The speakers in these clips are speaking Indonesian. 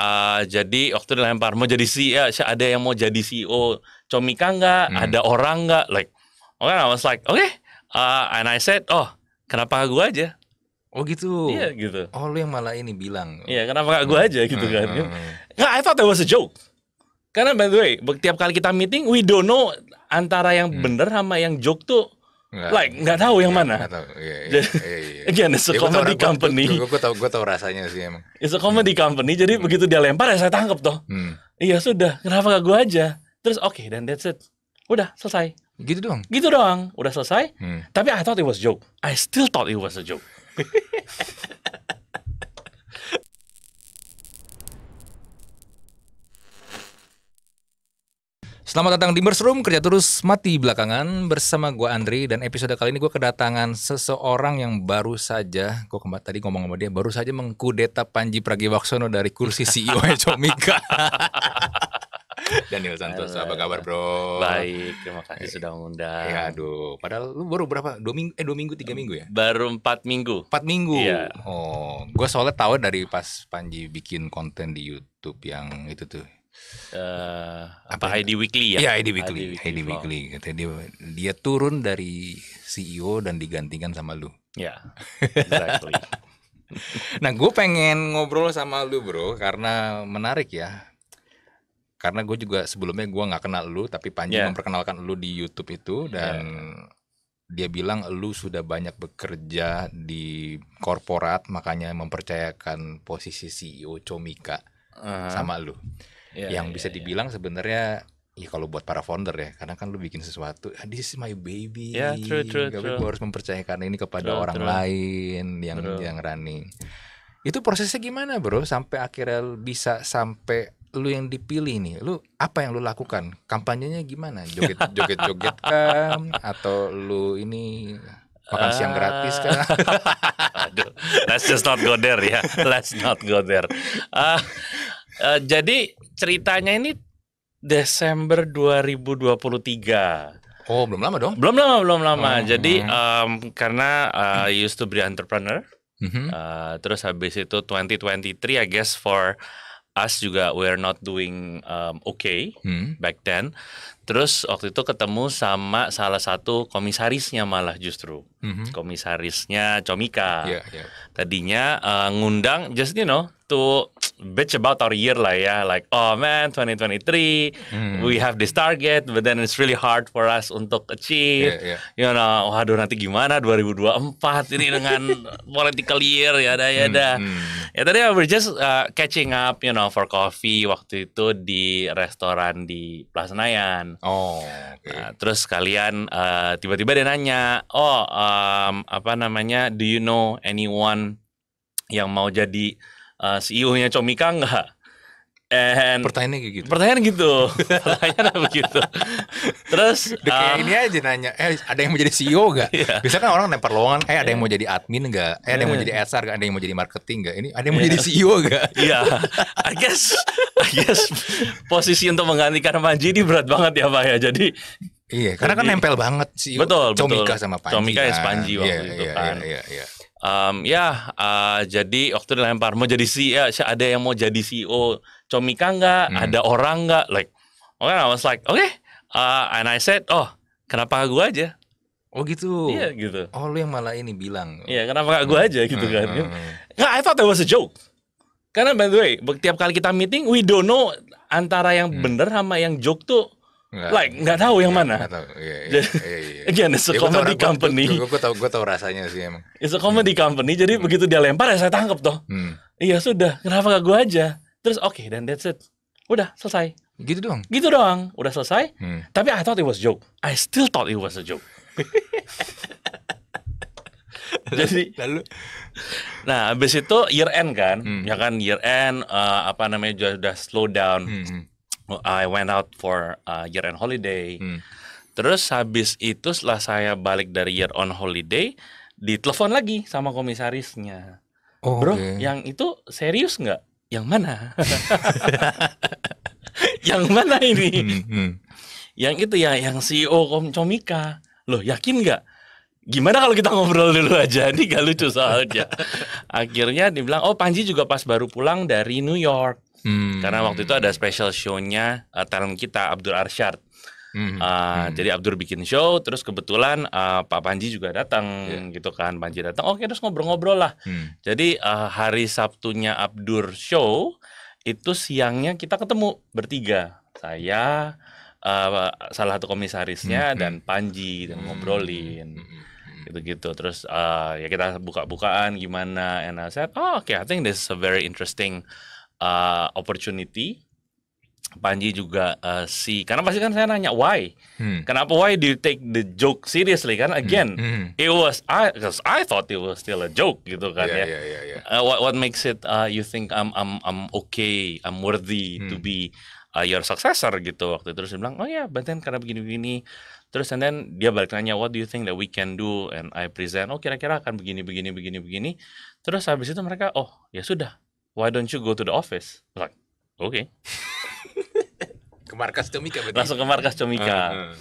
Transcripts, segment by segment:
Uh, jadi waktu dilempar mau jadi CEO, ada yang mau jadi CEO Comika nggak? Hmm. Ada orang nggak? Like, okay, I was like, okay. Uh, and I said, oh, kenapa gue aja? Oh gitu. Iya yeah, gitu. Oh lu yang malah ini bilang. Iya yeah, kenapa gak gue hmm. aja gitu kan. hmm. kan? I thought that was a joke. Karena by the way, tiap kali kita meeting, we don't know antara yang hmm. bener sama yang joke tuh Nggak, like nggak tahu yang nggak, mana. Nggak tahu. Iya, iya, iya, iya. Again, it's a ya, comedy gua, company. Gue, gue, gue, tahu, gue tahu rasanya sih emang. It's a comedy hmm. company. Jadi hmm. begitu dia lempar ya saya tangkap toh. Hmm. Iya sudah. Kenapa gak gue aja? Terus oke okay, dan that's it. Udah selesai. Gitu doang. Gitu doang. Udah selesai. Hmm. Tapi I thought it was joke. I still thought it was a joke. Selamat datang di Room, kerja terus mati belakangan bersama gue Andri dan episode kali ini gue kedatangan seseorang yang baru saja gue kembali tadi ngomong sama dia baru saja mengkudeta Panji Pragiwaksono dari kursi CEO Comika. Daniel Santos, apa kabar bro? Baik, terima kasih eh, sudah mengundang. Ya, aduh, padahal lu baru berapa? Dua minggu, eh dua minggu, tiga minggu ya? Baru empat minggu. Empat minggu. Iya. Oh, gue soalnya tahu dari pas Panji bikin konten di YouTube yang itu tuh uh, apa, apa ID Weekly ya? Iya ID Weekly, ID Weekly. ID Weekly. Katanya dia dia turun dari CEO dan digantikan sama lu. Ya, exactly. nah, gue pengen ngobrol sama lu bro karena menarik ya. Karena gue juga sebelumnya gue nggak kenal lu, tapi Panji yeah. memperkenalkan lu di YouTube itu dan yeah dia bilang lu sudah banyak bekerja di korporat makanya mempercayakan posisi CEO Comika uh. sama lu yeah, yang yeah, bisa iya. dibilang yeah. sebenarnya ya kalau buat para founder ya karena kan lu bikin sesuatu ah, this is my baby yeah, true, true, tapi gue harus mempercayakan ini kepada true, orang true. lain yang true. yang running itu prosesnya gimana bro sampai akhirnya bisa sampai lu yang dipilih nih lu apa yang lu lakukan kampanyenya gimana joget joget joget kan atau lu ini makan siang gratis kan? Aduh, let's just not go there ya. Let's not go there. Uh, Uh, jadi ceritanya ini Desember 2023. Oh, belum lama dong? Belum lama, belum lama. Oh. Jadi um, karena uh, used to be entrepreneur, mm-hmm. uh, terus habis itu 2023, I guess for us juga we're not doing um, okay hmm. back then. Terus waktu itu ketemu sama salah satu komisarisnya malah justru mm-hmm. komisarisnya Comika. Yeah, yeah. Tadinya uh, ngundang just you know to bitch about our year lah ya like oh man 2023 hmm. we have this target but then it's really hard for us untuk achieve yeah, yeah. you know waduh nanti gimana 2024 ini dengan political year ya ada ya ada hmm, hmm. ya tadi we're just uh, catching up you know for coffee waktu itu di restoran di Plaza Nayan oh okay. nah, terus kalian tiba uh, tiba-tiba dia nanya oh um, apa namanya do you know anyone yang mau jadi uh, eh, CEO-nya Comika enggak. And pertanyaannya kayak gitu. Pertanyaan gitu. pertanyaan begitu. Terus Udah kayak um, ini aja nanya, eh ada yang mau jadi CEO enggak? Yeah. Biasanya kan orang lempar lowongan, eh ada yang iya. mau jadi admin enggak? Eh ada yang mau iya. jadi HR enggak? Ada yang mau jadi marketing enggak? Ini ada yang mau yeah. jadi CEO enggak? Iya. Yeah. I guess I guess posisi untuk menggantikan Panji ini berat banget ya Pak ya. Jadi Iya, karena kan Jadi, kan nempel banget CEO Betul, Comika betul. sama Panji. Comika kan. ya Panji waktu yeah, itu yeah, kan. Iya, iya, iya. Um, ya, uh, jadi waktu dilempar mau jadi CEO, ada yang mau jadi CEO Comika nggak? Hmm. Ada orang nggak? Like, oke okay, I was like, okay, uh, and I said, oh, kenapa gue aja? Oh gitu. Iya yeah, gitu. Oh lu yang malah ini bilang. Iya yeah, kenapa gak gue hmm. aja gitu kan? Hmm, hmm. hmm. I thought that was a joke. Karena by the way, tiap kali kita meeting, we don't know antara yang hmm. bener sama yang joke tuh Nggak, like nggak tahu yang nggak, mana. Nggak tahu. Iya, iya, iya, iya. Again, it's a ya, comedy tahu, company. Gue, gue, gue, tahu, rasanya sih emang. It's a comedy hmm. company. Jadi hmm. begitu dia lempar ya saya tangkap toh. Hmm. Iya sudah. Kenapa gak gue aja? Terus oke okay, dan that's it. Udah selesai. Gitu doang. Gitu doang. Udah selesai. Hmm. Tapi I thought it was joke. I still thought it was a joke. Jadi lalu Nah, abis itu year end kan, hmm. ya kan year end uh, apa namanya sudah slow down. Hmm. hmm. I went out for uh, year end holiday. Hmm. Terus habis itu setelah saya balik dari year on holiday, ditelepon lagi sama komisarisnya. Oh, Bro, okay. yang itu serius nggak? Yang mana? yang mana ini? Hmm, hmm. Yang itu ya, yang CEO Kom Comika. Loh, yakin nggak? Gimana kalau kita ngobrol dulu aja? Ini gak lucu soalnya. Akhirnya dibilang, oh Panji juga pas baru pulang dari New York Hmm. Karena waktu itu ada special show-nya uh, talent kita Abdul Arsyad. Hmm. Uh, hmm. Jadi Abdur bikin show, terus kebetulan uh, Pak Panji juga datang, yeah. gitu kan Panji datang. Oke, terus ngobrol-ngobrol lah. Hmm. Jadi uh, hari Sabtunya Abdur show itu siangnya kita ketemu bertiga, saya, uh, salah satu komisarisnya hmm. hmm. dan Panji dan gitu, hmm. ngobrolin hmm, hmm, gitu-gitu. Terus uh, ya kita buka-bukaan gimana, and I said, oh, okay, I think this is a very interesting uh, opportunity. Panji juga uh, si karena pasti kan saya nanya why hmm. kenapa why do you take the joke seriously kan again hmm. Hmm. it was I cause I thought it was still a joke gitu kan yeah, ya yeah, yeah, yeah. Uh, what what makes it uh, you think I'm I'm I'm okay I'm worthy hmm. to be uh, your successor gitu waktu itu terus dia bilang oh ya yeah, but then karena begini begini terus and then dia balik nanya what do you think that we can do and I present oh kira-kira akan begini begini begini begini terus habis itu mereka oh ya sudah why don't you go to the office? like, okay. ke markas Comica. berarti. Langsung ke markas Comica. Uh, ah, ah.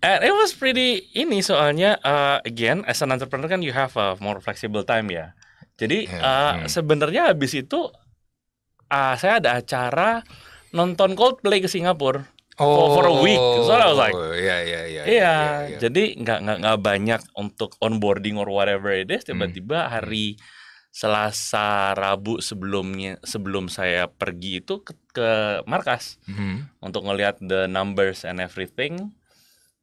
And it was pretty ini soalnya uh, again as an entrepreneur kan you have a more flexible time ya. Jadi ya, uh, hmm. sebenarnya habis itu uh, saya ada acara nonton Coldplay ke Singapura oh, for, for a week. So I was like, yeah, oh, yeah, yeah, ya, iya, yeah, yeah. jadi nggak nggak nggak banyak untuk onboarding or whatever it is. Tiba-tiba hmm. hari Selasa Rabu sebelumnya sebelum saya pergi itu ke, ke markas mm -hmm. untuk ngelihat the numbers and everything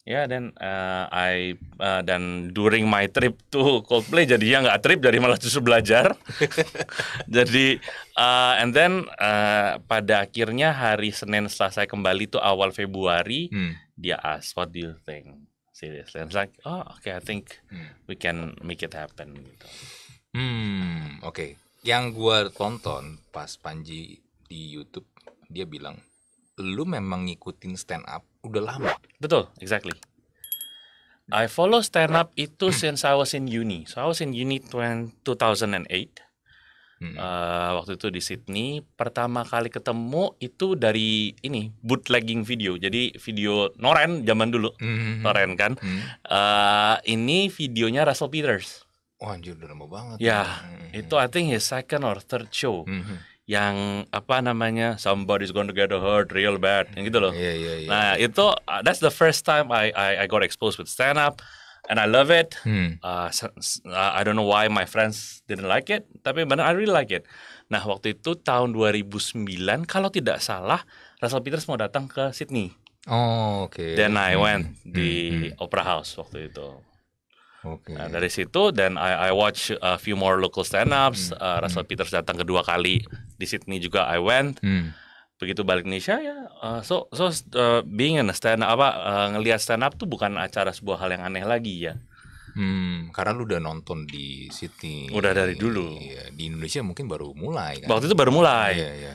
ya dan uh, I uh, dan during my trip to Coldplay jadi jadinya nggak trip jadi malah justru belajar jadi uh, and then uh, pada akhirnya hari Senin setelah saya kembali itu awal Februari hmm. dia ask what do you think seriously I'm like oh okay I think hmm. we can make it happen gitu Hmm, oke. Okay. Yang gue tonton pas Panji di YouTube, dia bilang, "Lu memang ngikutin stand up udah lama." Betul, exactly. I follow stand up itu since I was in uni. So I was in uni 2008. Hmm. Uh, waktu itu di Sydney pertama kali ketemu itu dari ini bootlegging video jadi video Noren zaman dulu hmm. Noren kan hmm. uh, ini videonya Russell Peters Wah, oh, anjir udah lama banget. Ya, hmm. itu hmm. I think his second or third show. Hmm, hmm. Yang apa namanya? Somebody's gonna get hurt real bad. Yang gitu loh. Yeah, yeah, yeah. Nah, itu uh, that's the first time I I, I got exposed with stand up and I love it. Hmm. Uh, uh, I don't know why my friends didn't like it, tapi benar I really like it. Nah, waktu itu tahun 2009 kalau tidak salah Russell Peters mau datang ke Sydney. Oh, oke. Okay. Then I went hmm, di hmm. Opera House waktu itu. Okay. Nah, dari situ dan I, I watch a few more local stand ups. Hmm. Uh, Russell hmm. Peters datang kedua kali di Sydney juga I went. Hmm. Begitu balik Indonesia ya, uh, so so uh, being in a stand up apa uh, ngelihat stand up tuh bukan acara sebuah hal yang aneh lagi ya. Hmm, karena lu udah nonton di Sydney. Udah dari dulu. Ya, di Indonesia mungkin baru mulai kan. Waktu itu baru mulai. Iya, iya.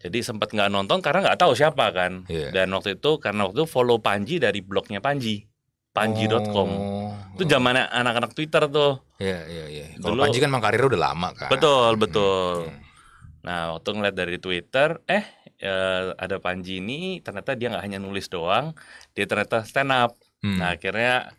Jadi sempat nggak nonton karena nggak tahu siapa kan. Iya. Dan waktu itu karena waktu itu follow Panji dari blognya Panji panji.com. Oh. Itu zaman anak-anak Twitter tuh. Iya, iya, iya. Kalau Panji kan emang karirnya udah lama kan. Betul, hmm, betul. Hmm, hmm. Nah, waktu ngeliat dari Twitter, eh ya, ada Panji ini ternyata dia nggak hanya nulis doang, dia ternyata stand up. Hmm. Nah, akhirnya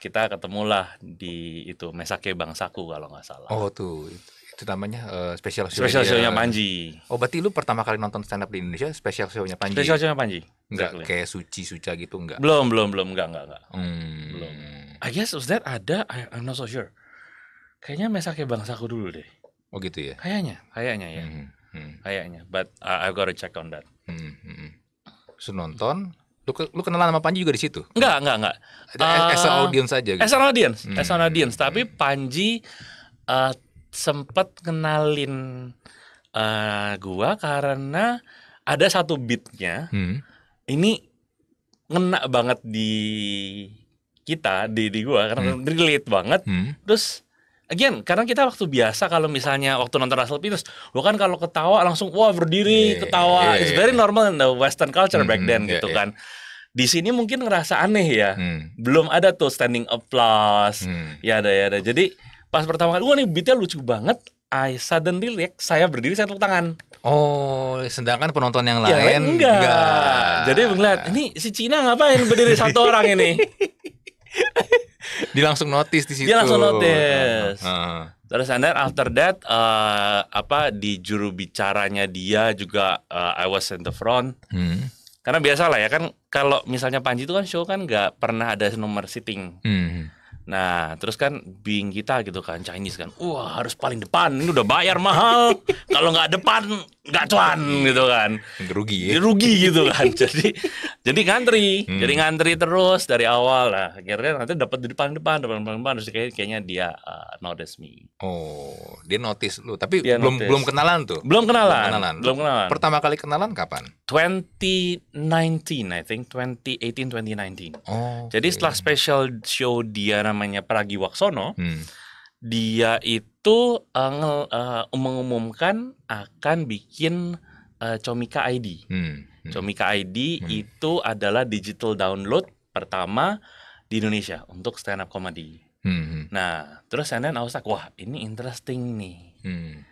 kita ketemulah di itu Mesake Bangsaku kalau nggak salah. Oh, tuh itu namanya uh, special show special show-nya Panji. Oh, berarti lu pertama kali nonton stand up di Indonesia special show-nya Panji. Special show-nya Panji. Enggak exactly. kayak Suci Suca gitu enggak. Belum, belum, belum, enggak, enggak, enggak. Hmm. Belum. I guess was that ada I, I'm not so sure. Kayaknya mesake bangsaku dulu deh. Oh gitu ya. Kayaknya, kayaknya ya. Hmm. Hmm. Kayaknya, but uh, I've got to check on that. Hmm. hmm. hmm. So, nonton, lu lu kenalan sama Panji juga di situ? Enggak, enggak, enggak. uh, as an eh, audience aja gitu. As an audience, hmm. as an audience, hmm. tapi Panji uh, sempat kenalin uh, eh, gua karena ada satu beatnya hmm. ini ngena banget di kita di di gua karena hmm. relate banget hmm. terus again karena kita waktu biasa kalau misalnya waktu nonton Russell Peters kan kalau ketawa langsung wah berdiri yeah, ketawa yeah, it's iya, very iya. normal in the western culture hmm, back then yeah, hmm, gitu yeah. kan iya. di sini mungkin ngerasa aneh ya mm. belum ada tuh standing applause mm. ya ada ya ada jadi Pas pertama kali, wah nih beatnya lucu banget. I suddenly react, saya berdiri, saya tepuk tangan. Oh, sedangkan penonton yang lain, ya, enggak. enggak. Jadi ngeliat, ini si Cina ngapain berdiri satu orang ini? Dia langsung notice di situ. Dia langsung notice. Uh, uh. Terus and then after that uh, apa di juru bicaranya dia juga uh, I was in the front. Hmm. Karena biasa lah ya kan kalau misalnya Panji itu kan show kan nggak pernah ada nomor sitting. Hmm. Nah, terus kan Bing kita gitu kan Chinese kan, wah harus paling depan, ini udah bayar mahal. Kalau nggak depan nggak cuan gitu kan. Rugi ya. Rugi gitu kan. jadi jadi ngantri, hmm. jadi ngantri terus dari awal lah. Akhirnya nanti dapat di depan depan, depan depan, depan terus kayak, kayaknya dia uh, notice me. Oh, dia notice lu, tapi dia belum notice. belum kenalan tuh. Belum kenalan. Belum kenalan. Belum kenalan. Pertama kali kenalan kapan? 2019 I think, 2018 2019. Oh. Jadi okay. setelah special show dia namanya Waksono hmm. dia itu uh, ngel, uh, mengumumkan akan bikin uh, eh, Comika ID. Hmm. Hmm. Comika ID hmm. itu adalah digital download pertama di Indonesia untuk stand up comedy. Hmm, hmm. Nah, terus saya Ausak, wah ini interesting nih. Hmm.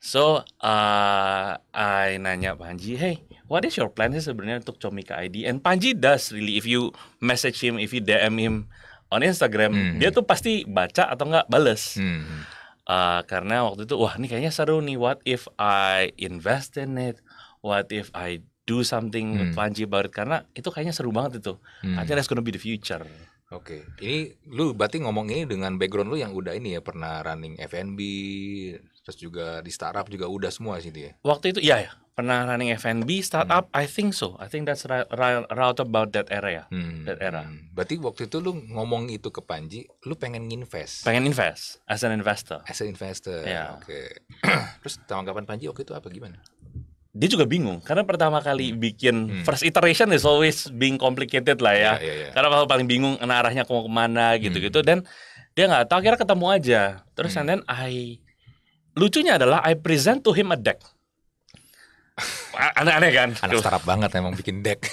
So, uh, I nanya Panji, hey, what is your plan sih sebenarnya untuk Comika ID? And Panji does really, if you message him, if you DM him, on Instagram hmm. dia tuh pasti baca atau nggak bales hmm. uh, karena waktu itu wah ini kayaknya seru nih what if I invest in it what if I do something hmm. funny about it karena itu kayaknya seru banget itu hmm. I think that's gonna be the future Oke, okay. ini lu berarti ngomong ini dengan background lu yang udah ini ya pernah running F&B, terus juga di startup juga udah semua sih dia. Waktu itu iya ya, pernah running F&B startup hmm. I think so I think that's right, about that area hmm. that era hmm. berarti waktu itu lu ngomong itu ke Panji lu pengen invest pengen invest as an investor as an investor yeah. oke okay. terus tanggapan Panji waktu itu apa gimana dia juga bingung karena pertama kali hmm. bikin hmm. first iteration is always being complicated lah ya yeah, yeah, yeah. karena kalau paling bingung nah, arahnya mau kemana hmm. gitu-gitu dan dia nggak tahu akhirnya ketemu aja terus hmm. and then I lucunya adalah I present to him a deck Aneh-aneh kan? Anak startup banget emang bikin deck.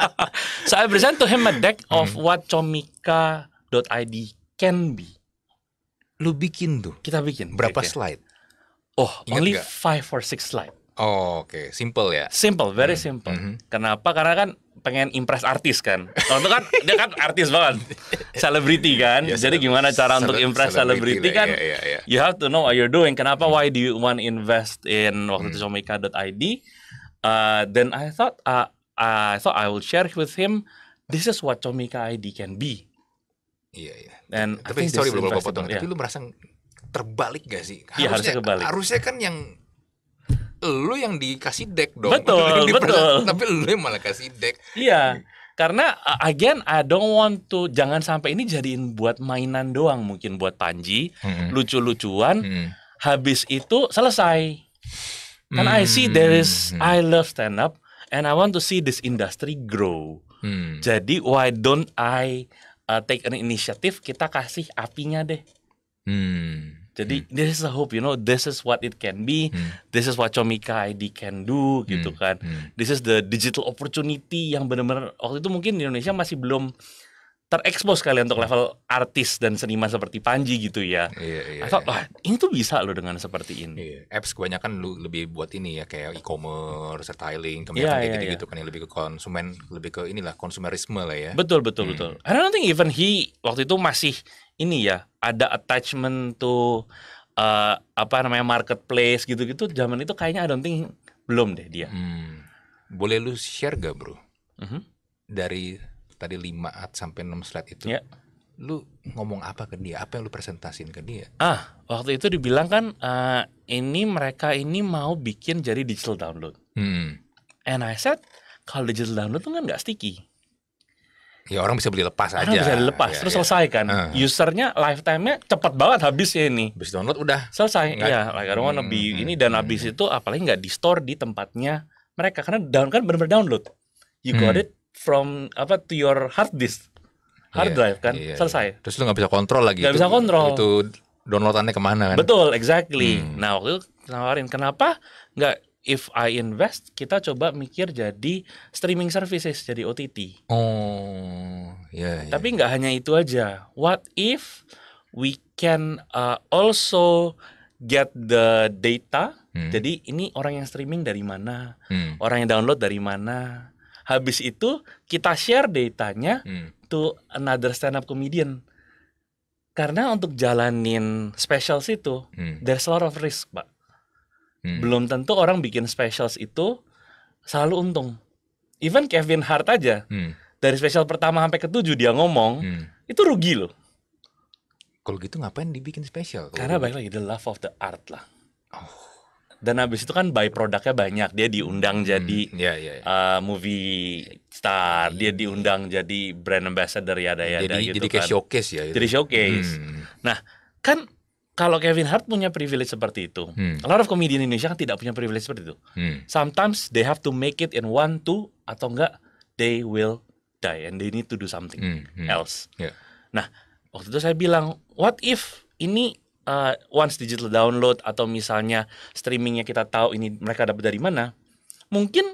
so I present to him a deck hmm. of hmm. what comika.id can be. Lu bikin tuh? Kita bikin. Berapa slide? Oh, Ingat only 5 five or six slide. Oh, oke. Okay. Simple ya? Simple, very hmm. simple. -hmm. Kenapa? Karena kan pengen impress artis kan. oh, itu kan dia kan artis banget, selebriti kan. Ya, Jadi gimana cara untuk impress selebriti kan? Ya, ya, ya. You have to know what you're doing. Kenapa? Why do you want invest in waktu itu hmm. Uh, then I thought uh, I thought I will share with him. This is what Comika ID can be. Iya, iya. And tapi sorry belum potong. Yeah. Tapi lu merasa terbalik gak sih? Iya, harusnya, harusnya kebalik. Harusnya kan yang lu yang dikasih deck dong. Betul, betul. Tapi lu yang malah kasih deck. Iya. Karena again I don't want to jangan sampai ini jadiin buat mainan doang mungkin buat Panji, hmm. lucu-lucuan. Hmm. Habis itu selesai. dan hmm. I see there is mm-hmm. I love stand up and I want to see this industry grow. Hmm. Jadi why don't I uh, take an initiative kita kasih apinya deh. Hmm. Jadi hmm. this is a hope, you know, this is what it can be, hmm. this is what Comika ID can do, hmm. gitu kan. Hmm. This is the digital opportunity yang benar-benar waktu itu mungkin di Indonesia masih belum terekspos kali untuk hmm. level artis dan seniman seperti Panji gitu ya. Iya, iya, I thought, iya. wah ini tuh bisa loh dengan seperti ini. Iya. Apps kebanyakan lu lebih buat ini ya kayak e-commerce, styling, kemudian iya, kayak iya, gitu-gitu iya. kan yang lebih ke konsumen, lebih ke inilah konsumerisme lah ya. Betul betul hmm. betul. I don't think even he waktu itu masih ini ya ada attachment to uh, apa namanya marketplace gitu-gitu zaman itu kayaknya ada don't belum deh dia. Hmm. Boleh lu share gak bro? Mm -hmm. Dari tadi lima 5 sampai 6 slide itu. Yeah. Lu ngomong apa ke dia? Apa yang lu presentasiin ke dia? Ah, waktu itu dibilang kan uh, ini mereka ini mau bikin jadi digital download. Hmm. And I said kalau digital download tuh kan nggak sticky. Ya orang bisa beli lepas orang aja. Orang bisa dilepas, ya, terus ya. selesai kan. Uh. Usernya lifetime-nya cepat banget habisnya ini. Habis download udah. Selesai. Iya, like I don't lebih hmm. ini dan hmm. habis itu apalagi nggak di store di tempatnya mereka karena down kan benar-benar download. You hmm. got it from apa to your hard disk. Hard yeah, drive kan, yeah, selesai. Iya. Terus lu nggak bisa kontrol lagi. Nggak bisa kontrol. Itu downloadannya kemana kan? Betul, exactly. Hmm. Nah waktu itu nawarin kenapa nggak if I invest kita coba mikir jadi streaming services jadi OTT. Oh, ya. Yeah, Tapi nggak yeah. hanya itu aja. What if we can uh, also get the data? Hmm. Jadi ini orang yang streaming dari mana, hmm. orang yang download dari mana. Habis itu kita share datanya hmm. to another stand up comedian. Karena untuk jalanin specials itu, hmm. there's a lot of risk, Pak. Hmm. Belum tentu orang bikin specials itu selalu untung. Even Kevin Hart aja hmm. dari special pertama sampai ketujuh dia ngomong hmm. itu rugi loh. Kalau gitu ngapain dibikin special? Karena gitu? baik lagi the love of the art lah. Oh. Dan abis itu kan by produknya banyak. Dia diundang hmm. jadi hmm, ya, yeah, yeah, yeah. Uh, movie star. Dia iya. diundang jadi brand ambassador ya ada ya. Jadi, gitu jadi kan. showcase ya. Gitu. Jadi showcase. Hmm. Nah kan kalau Kevin Hart punya privilege seperti itu, hmm. a lot of comedian Indonesia kan tidak punya privilege seperti itu. Hmm. Sometimes they have to make it in one two atau enggak they will die and they need to do something hmm. Hmm. else. Yeah. Nah waktu itu saya bilang what if ini uh, once digital download atau misalnya streamingnya kita tahu ini mereka dapat dari mana, mungkin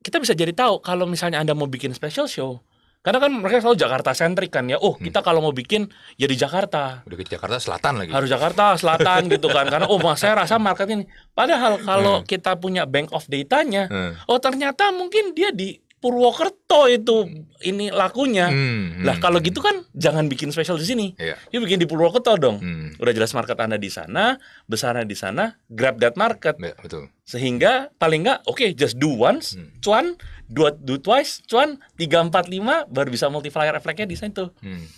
kita bisa jadi tahu kalau misalnya anda mau bikin special show karena kan mereka selalu Jakarta sentrik kan ya. Oh, hmm. kita kalau mau bikin ya di Jakarta. Udah ke Jakarta Selatan lagi. Harus Jakarta Selatan gitu kan. Karena oh, mas saya rasa market ini. Padahal kalau hmm. kita punya bank of datanya, hmm. oh ternyata mungkin dia di Purwokerto itu ini lakunya. Hmm, hmm, lah kalau hmm. gitu kan jangan bikin spesial di sini. Iya. Yuk bikin di Purwokerto dong. Hmm. Udah jelas market Anda di sana, besarnya di sana, grab that market. Yeah, betul. Sehingga paling nggak oke okay, just do once, hmm. cuan, do, do twice, cuan, 3 4 5 baru bisa multiplier efeknya di sana tuh. Hmm.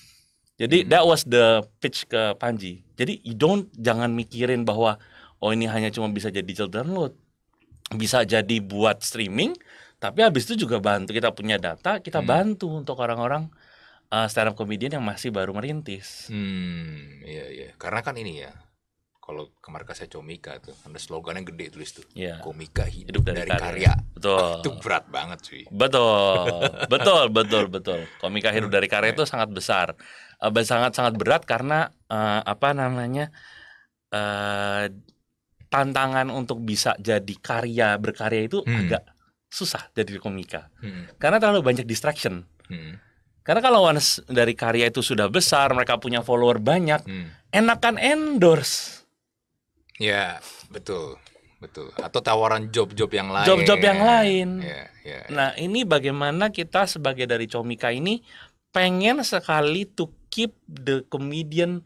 Jadi hmm. that was the pitch ke Panji. Jadi you don't jangan mikirin bahwa oh ini hanya cuma bisa jadi download. Bisa jadi buat streaming, tapi habis itu juga bantu kita punya data, kita hmm. bantu untuk orang-orang uh, eh, stand up comedian yang masih baru merintis. Hmm, iya iya. Karena kan ini ya, kalau ke saya Comika tuh ada slogan yang gede tulis tuh. Yeah. Komika hidup, hidup dari, dari karya. karya. Ah, betul. oh, itu berat banget sih. Betul. betul, betul, betul. Komika hidup dari karya itu sangat besar. Uh, sangat sangat berat karena uh, apa namanya? Uh, tantangan untuk bisa jadi karya berkarya itu hmm. agak susah jadi komika hmm. karena terlalu banyak distraction hmm. karena kalau once dari karya itu sudah besar mereka punya follower banyak hmm. enakan endorse ya betul betul atau tawaran job-job yang lain job-job yang lain yeah, yeah, yeah. nah ini bagaimana kita sebagai dari comika ini pengen sekali to keep the comedian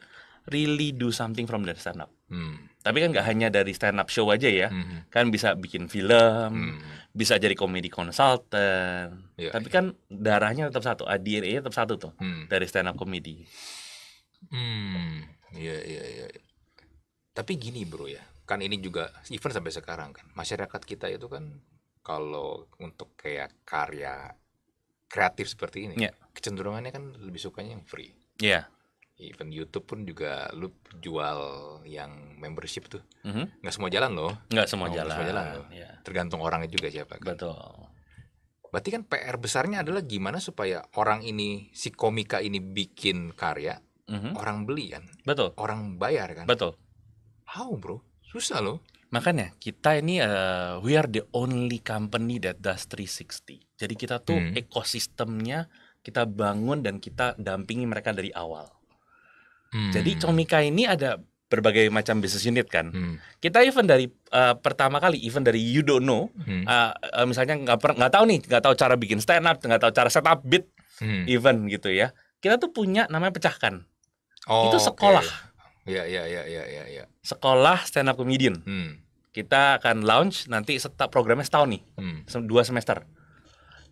really do something from their stand up hmm. tapi kan nggak hanya dari stand up show aja ya hmm. kan bisa bikin film hmm bisa jadi komedi konsultan yeah, tapi iya. kan darahnya tetap satu ah, DNA tetap satu tuh hmm. dari stand up komedi hmm iya, iya iya iya tapi gini bro ya kan ini juga even sampai sekarang kan masyarakat kita itu kan kalau untuk kayak karya kreatif seperti ini yeah. kecenderungannya kan lebih sukanya yang free yeah even YouTube pun juga lu jual yang membership tuh mm-hmm. nggak semua jalan loh nggak semua oh, jalan semua jalan loh Ya. tergantung orangnya juga siapa kan? betul berarti kan PR besarnya adalah gimana supaya orang ini si komika ini bikin karya mm-hmm. orang beli kan betul orang bayar kan betul how bro susah loh makanya kita ini uh, we are the only company that does 360 jadi kita tuh mm. ekosistemnya kita bangun dan kita dampingi mereka dari awal jadi hmm. Comika ini ada berbagai macam bisnis unit kan. Hmm. Kita event dari uh, pertama kali event dari you don't know, hmm. uh, uh, misalnya nggak nggak tahu nih, nggak tahu cara bikin stand up, nggak tahu cara setup beat hmm. event gitu ya. Kita tuh punya namanya pecahkan. Oh, itu sekolah. Ya ya ya ya ya ya. Sekolah stand up comedian. Hmm. Kita akan launch nanti setap programnya setahun nih, hmm. dua semester.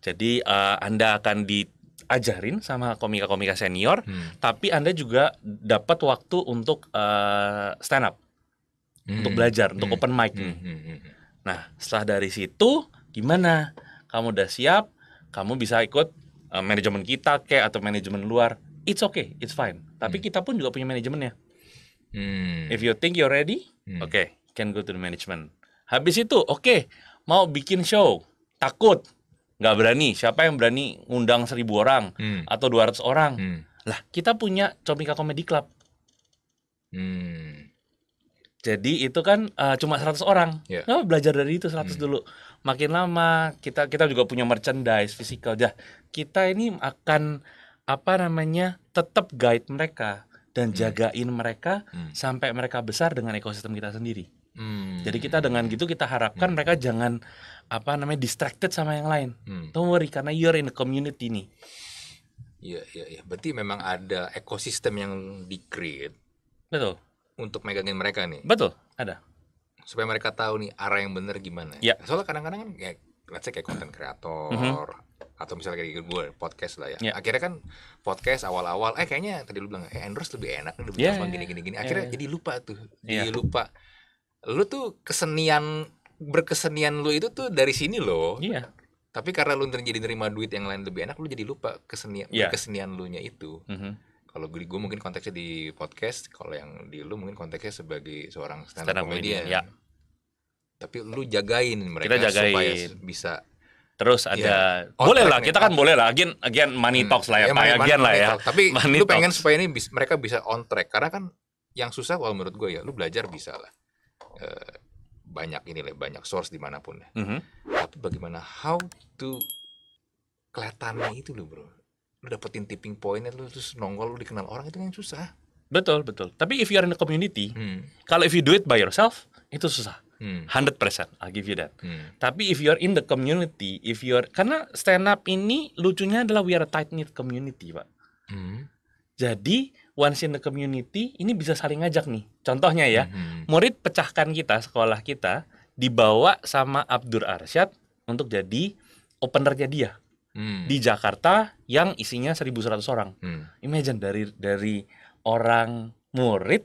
Jadi uh, Anda akan di ajarin sama komika-komika senior, hmm. tapi Anda juga dapat waktu untuk uh, stand up, hmm. untuk belajar, hmm. untuk open mic. Hmm, hmm, hmm, hmm. Nah, setelah dari situ gimana? Kamu udah siap? Kamu bisa ikut uh, manajemen kita kayak atau manajemen luar? It's okay, it's fine. Tapi hmm. kita pun juga punya manajemennya. Hmm. If you think you're ready, hmm. oke, okay, can go to the management. Habis itu, oke, okay, mau bikin show, takut, nggak berani siapa yang berani ngundang seribu orang hmm. atau ratus orang hmm. lah kita punya Comika Comedy Club hmm. jadi itu kan uh, cuma seratus orang yeah. Oh, nah, belajar dari itu seratus hmm. dulu makin lama kita kita juga punya merchandise physical dah kita ini akan apa namanya tetap guide mereka dan hmm. jagain hmm. mereka hmm. sampai mereka besar dengan ekosistem kita sendiri. Hmm. Jadi kita dengan gitu kita harapkan hmm. mereka jangan apa namanya distracted sama yang lain. Hmm. Don't worry karena you're in the community nih. Iya iya iya. Berarti memang ada ekosistem yang di create. Betul. Untuk megangin mereka nih. Betul. Ada. Supaya mereka tahu nih arah yang benar gimana. Ya. Soalnya kadang-kadang kan kayak let's say kayak content creator mm -hmm. atau misalnya kayak gue podcast lah ya. ya. Akhirnya kan podcast awal-awal eh kayaknya tadi lu bilang eh endorse lebih enak lebih ya, ya, gini gini gini. Akhirnya ya, ya. jadi lupa tuh. Ya. Jadi lupa. Lu tuh kesenian berkesenian lu itu tuh dari sini loh. Iya. Tapi karena lu jadi nerima duit yang lain lebih enak, lu jadi lupa kesenian iya. yeah. kesenian lu nya itu. Mm -hmm. Kalau gue, gue mungkin konteksnya di podcast, kalau yang di lu mungkin konteksnya sebagai seorang stand up comedian. Ya. Tapi lu jagain mereka Kita jagain. supaya bisa Terus iya. ada oh, boleh lah kita kan boleh lah again again money hmm. talks lah ya, ya money, again money lah ya. Talk. Tapi money lu talks. pengen supaya ini bisa, mereka bisa on track karena kan yang susah kalau menurut gue ya lu belajar bisa lah. Eh, banyak ini lah banyak source dimanapun mm -hmm. tapi bagaimana how to kelihatannya itu lo bro lu dapetin tipping pointnya lu terus nongol lu dikenal orang itu kan susah betul betul tapi if you are in the community hmm. kalau if you do it by yourself itu susah hmm. percent I'll give you that hmm. tapi if you are in the community if you are karena stand up ini lucunya adalah we are a tight knit community pak hmm. jadi once in the community ini bisa saling ngajak nih. Contohnya ya, hmm murid pecahkan kita sekolah kita dibawa sama Abdur Arsyad untuk jadi openernya dia hmm. di Jakarta yang isinya 1.100 orang. Hmm. Imagine dari dari orang murid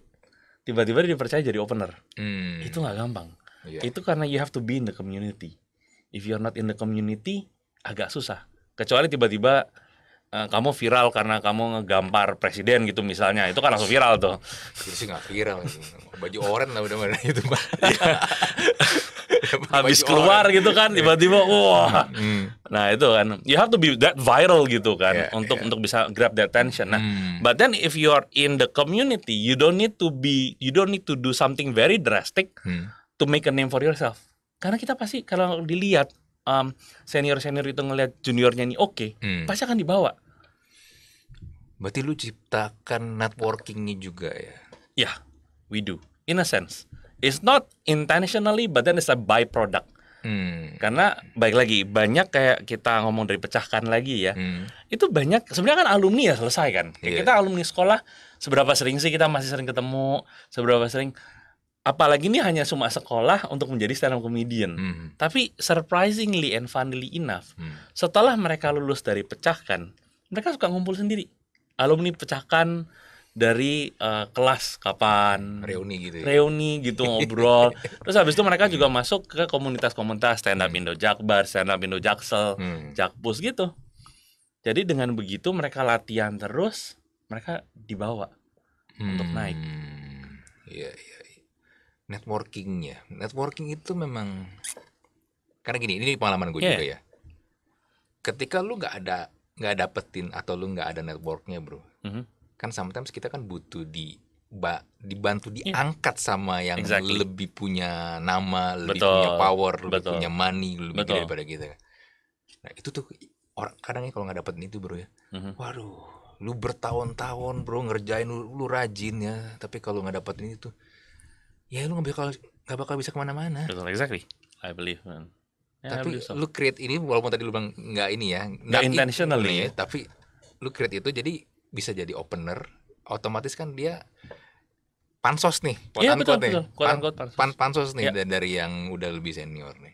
tiba-tiba dipercaya jadi opener. Hmm. Itu nggak gampang. Yeah. Itu karena you have to be in the community. If you're not in the community, agak susah. Kecuali tiba-tiba Eh, kamu viral karena kamu ngegampar presiden gitu misalnya itu kan langsung viral tuh itu sih nggak viral baju oren lah udah-udah itu pak iya. habis keluar orang. gitu kan tiba-tiba wah hmm. nah itu kan you have to be that viral gitu kan yeah, untuk yeah. untuk bisa grab the attention nah hmm. but then if you are in the community you don't need to be you don't need to do something very drastic hmm. to make a name for yourself karena kita pasti kalau dilihat um, senior senior itu ngelihat juniornya ini oke, okay, hmm. pasti akan dibawa. Berarti lu ciptakan networkingnya juga ya? Ya, yeah, we do. In a sense, it's not intentionally, but then it's a byproduct. Hmm. Karena baik lagi banyak kayak kita ngomong dari pecahkan lagi ya. Hmm. Itu banyak sebenarnya kan alumni ya selesai kan. yeah. Iya. Kita alumni sekolah seberapa sering sih kita masih sering ketemu, seberapa sering apalagi ini hanya cuma sekolah untuk menjadi stand up comedian. Hmm. Tapi surprisingly and funnily enough, hmm. setelah mereka lulus dari pecahkan, mereka suka ngumpul sendiri. Alumni pecahkan dari uh, kelas kapan reuni gitu ya? reuni gitu ngobrol terus habis itu mereka juga masuk ke komunitas-komunitas stand up Indo Jakbar stand up Indo Jaksel hmm. Jakpus gitu jadi dengan begitu mereka latihan terus mereka dibawa hmm. untuk naik iya iya networkingnya networking itu memang karena gini ini pengalaman gue yeah. juga ya ketika lu nggak ada nggak dapetin atau lu nggak ada networknya bro mm -hmm. kan sometimes kita kan butuh di ba, dibantu iya. diangkat yeah. sama yang exactly. lebih punya nama lebih Betul. punya power Betul. lebih punya money lebih Betul. daripada kita nah itu tuh orang kadangnya kalau nggak dapetin itu bro ya mm -hmm. waduh lu bertahun-tahun bro ngerjain lu, lu rajin ya tapi kalau nggak dapetin itu ya lu nggak bakal nggak bakal bisa kemana-mana betul exactly I believe man yeah, tapi believe so. lu create ini walaupun tadi lu bilang nggak ini ya nggak intentional ini, ya. tapi lu create itu jadi bisa jadi opener otomatis kan dia pansos nih yeah, iya, betul, betul. nih Pan, Pan, pansos nih yeah. dari yang udah lebih senior nih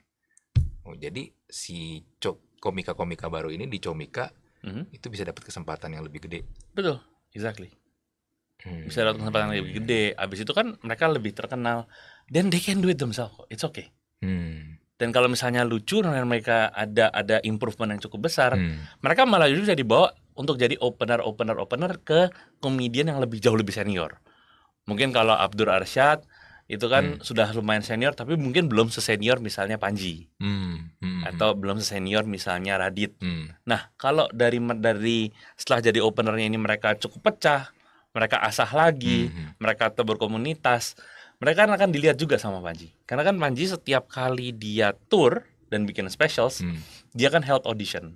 oh jadi si cok komika komika baru ini di comika mm -hmm. itu bisa dapat kesempatan yang lebih gede betul exactly hmm. bisa datang kesempatan yang lebih gede abis itu kan mereka lebih terkenal dan they can do it themselves it's okay hmm. dan kalau misalnya lucu dan mereka ada ada improvement yang cukup besar hmm. mereka malah justru bisa dibawa untuk jadi opener opener opener ke komedian yang lebih jauh lebih senior mungkin kalau Abdur Arsyad itu kan hmm. sudah lumayan senior tapi mungkin belum sesenior misalnya Panji hmm. Hmm. hmm. atau belum sesenior misalnya Radit. Hmm. Nah kalau dari dari setelah jadi openernya ini mereka cukup pecah mereka asah lagi, hmm. mereka berkomunitas, mereka kan akan dilihat juga sama Panji. Karena kan Panji setiap kali dia tour dan bikin specials, mm. dia kan health audition.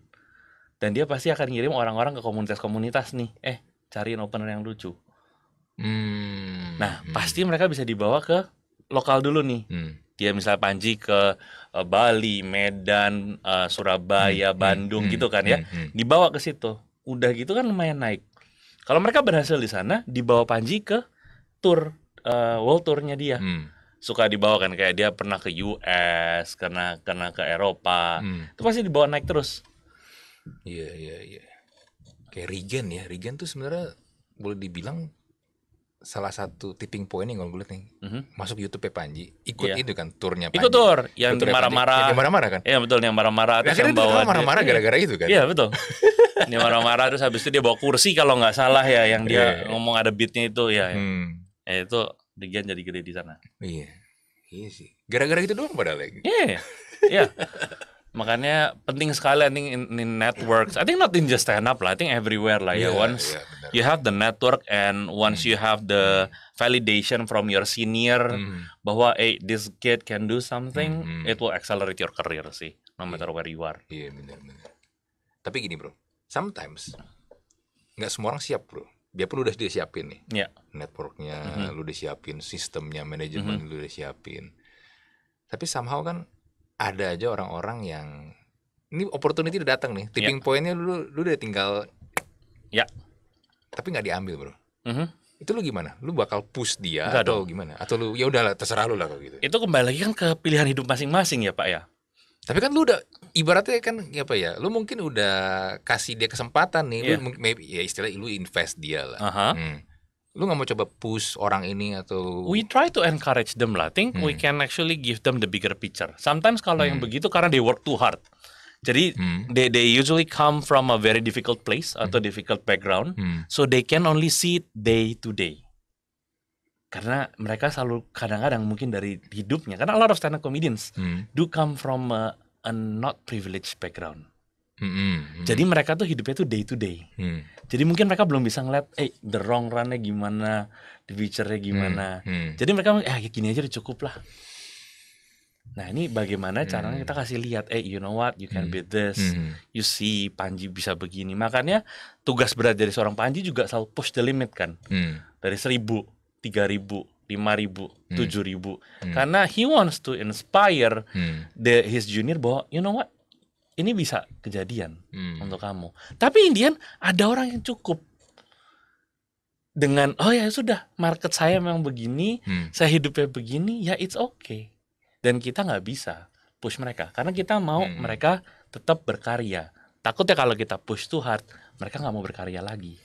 Dan dia pasti akan ngirim orang-orang ke komunitas-komunitas nih, eh cariin opener yang lucu. Hmm. Nah, hmm. pasti mereka bisa dibawa ke lokal dulu nih. Mm. Dia misalnya Panji ke eh, Bali, Medan, eh, Surabaya, hmm. hmm. Bandung hmm. gitu kan ya. Hmm. hmm. Dibawa ke situ. Udah gitu kan lumayan naik. Kalau mereka berhasil di sana, dibawa Panji ke tour uh, world tournya dia. Hmm. Suka dibawa kan kayak dia pernah ke US, karena karena ke Eropa. Hmm. Itu pasti dibawa naik terus. Iya, iya, iya. Kayak Regen ya. Regen tuh sebenarnya boleh dibilang salah satu tipping point yang gue nih mm-hmm. masuk YouTube ya Panji ikut yeah. itu kan turnya Panji ikut tur yang marah-marah yang marah-marah kan iya betul yang marah-marah terus yang bawa marah-marah gara-gara itu kan iya betul ini marah-marah terus habis itu dia bawa kursi kalau nggak salah ya yang dia yeah. Iya. ngomong ada beatnya itu ya, hmm. ya itu Degian jadi gede di sana iya yeah. iya sih gara-gara itu doang padahal lagi ya? iya iya, iya. makanya penting sekali I think in, in networks I think not in just stand up lah I think everywhere lah ya. yeah, ya once yeah, you have the network and once mm. you have the validation from your senior mm. bahwa hey this kid can do something mm. it will accelerate your career sih no matter yeah. where you are iya yeah, benar benar tapi gini bro sometimes nggak semua orang siap bro dia perlu udah disiapin nih yeah. networknya mm -hmm. lu udah siapin sistemnya manajemen mm -hmm. lu udah siapin tapi somehow kan ada aja orang-orang yang ini opportunity udah datang nih ya. tipping yeah. pointnya lu lu udah tinggal ya yeah. tapi nggak diambil bro mm -hmm. itu lu gimana lu bakal push dia Enggak atau dong. gimana atau lu ya udahlah terserah lu lah kalau gitu itu kembali lagi kan ke pilihan hidup masing-masing ya pak ya tapi kan lu udah ibaratnya kan ya apa ya lu mungkin udah kasih dia kesempatan nih yeah. lu iya. maybe ya istilah lu invest dia lah uh -huh. hmm lu nggak mau coba push orang ini atau we try to encourage them lah think hmm. we can actually give them the bigger picture sometimes kalau hmm. yang begitu karena they work too hard jadi hmm. they they usually come from a very difficult place hmm. atau difficult background hmm. so they can only see it day to day karena mereka selalu kadang-kadang mungkin dari hidupnya karena a lot of stand up comedians hmm. do come from a, a not privileged background hmm. -hmm. hmm. Jadi mereka tuh hidupnya tuh day to day. hmm. Jadi mungkin mereka belum bisa ngeliat, eh the wrong runnya gimana, the future-nya gimana. Hmm, hmm. Jadi mereka, eh ya gini aja udah cukup lah. Nah ini bagaimana caranya hmm. kita kasih lihat, eh you know what, you can hmm. be this, hmm. you see Panji bisa begini. Makanya tugas berat dari seorang Panji juga selalu push the limit kan, hmm. dari seribu, tiga ribu, lima ribu, hmm. tujuh ribu, hmm. karena he wants to inspire hmm. the his junior bahwa you know what, ini bisa kejadian hmm. untuk kamu. Tapi Indian ada orang yang cukup dengan oh ya sudah market saya memang begini, hmm. saya hidupnya begini, ya it's okay. Dan kita nggak bisa push mereka karena kita mau hmm. mereka tetap berkarya. Takutnya kalau kita push too hard, mereka nggak mau berkarya lagi.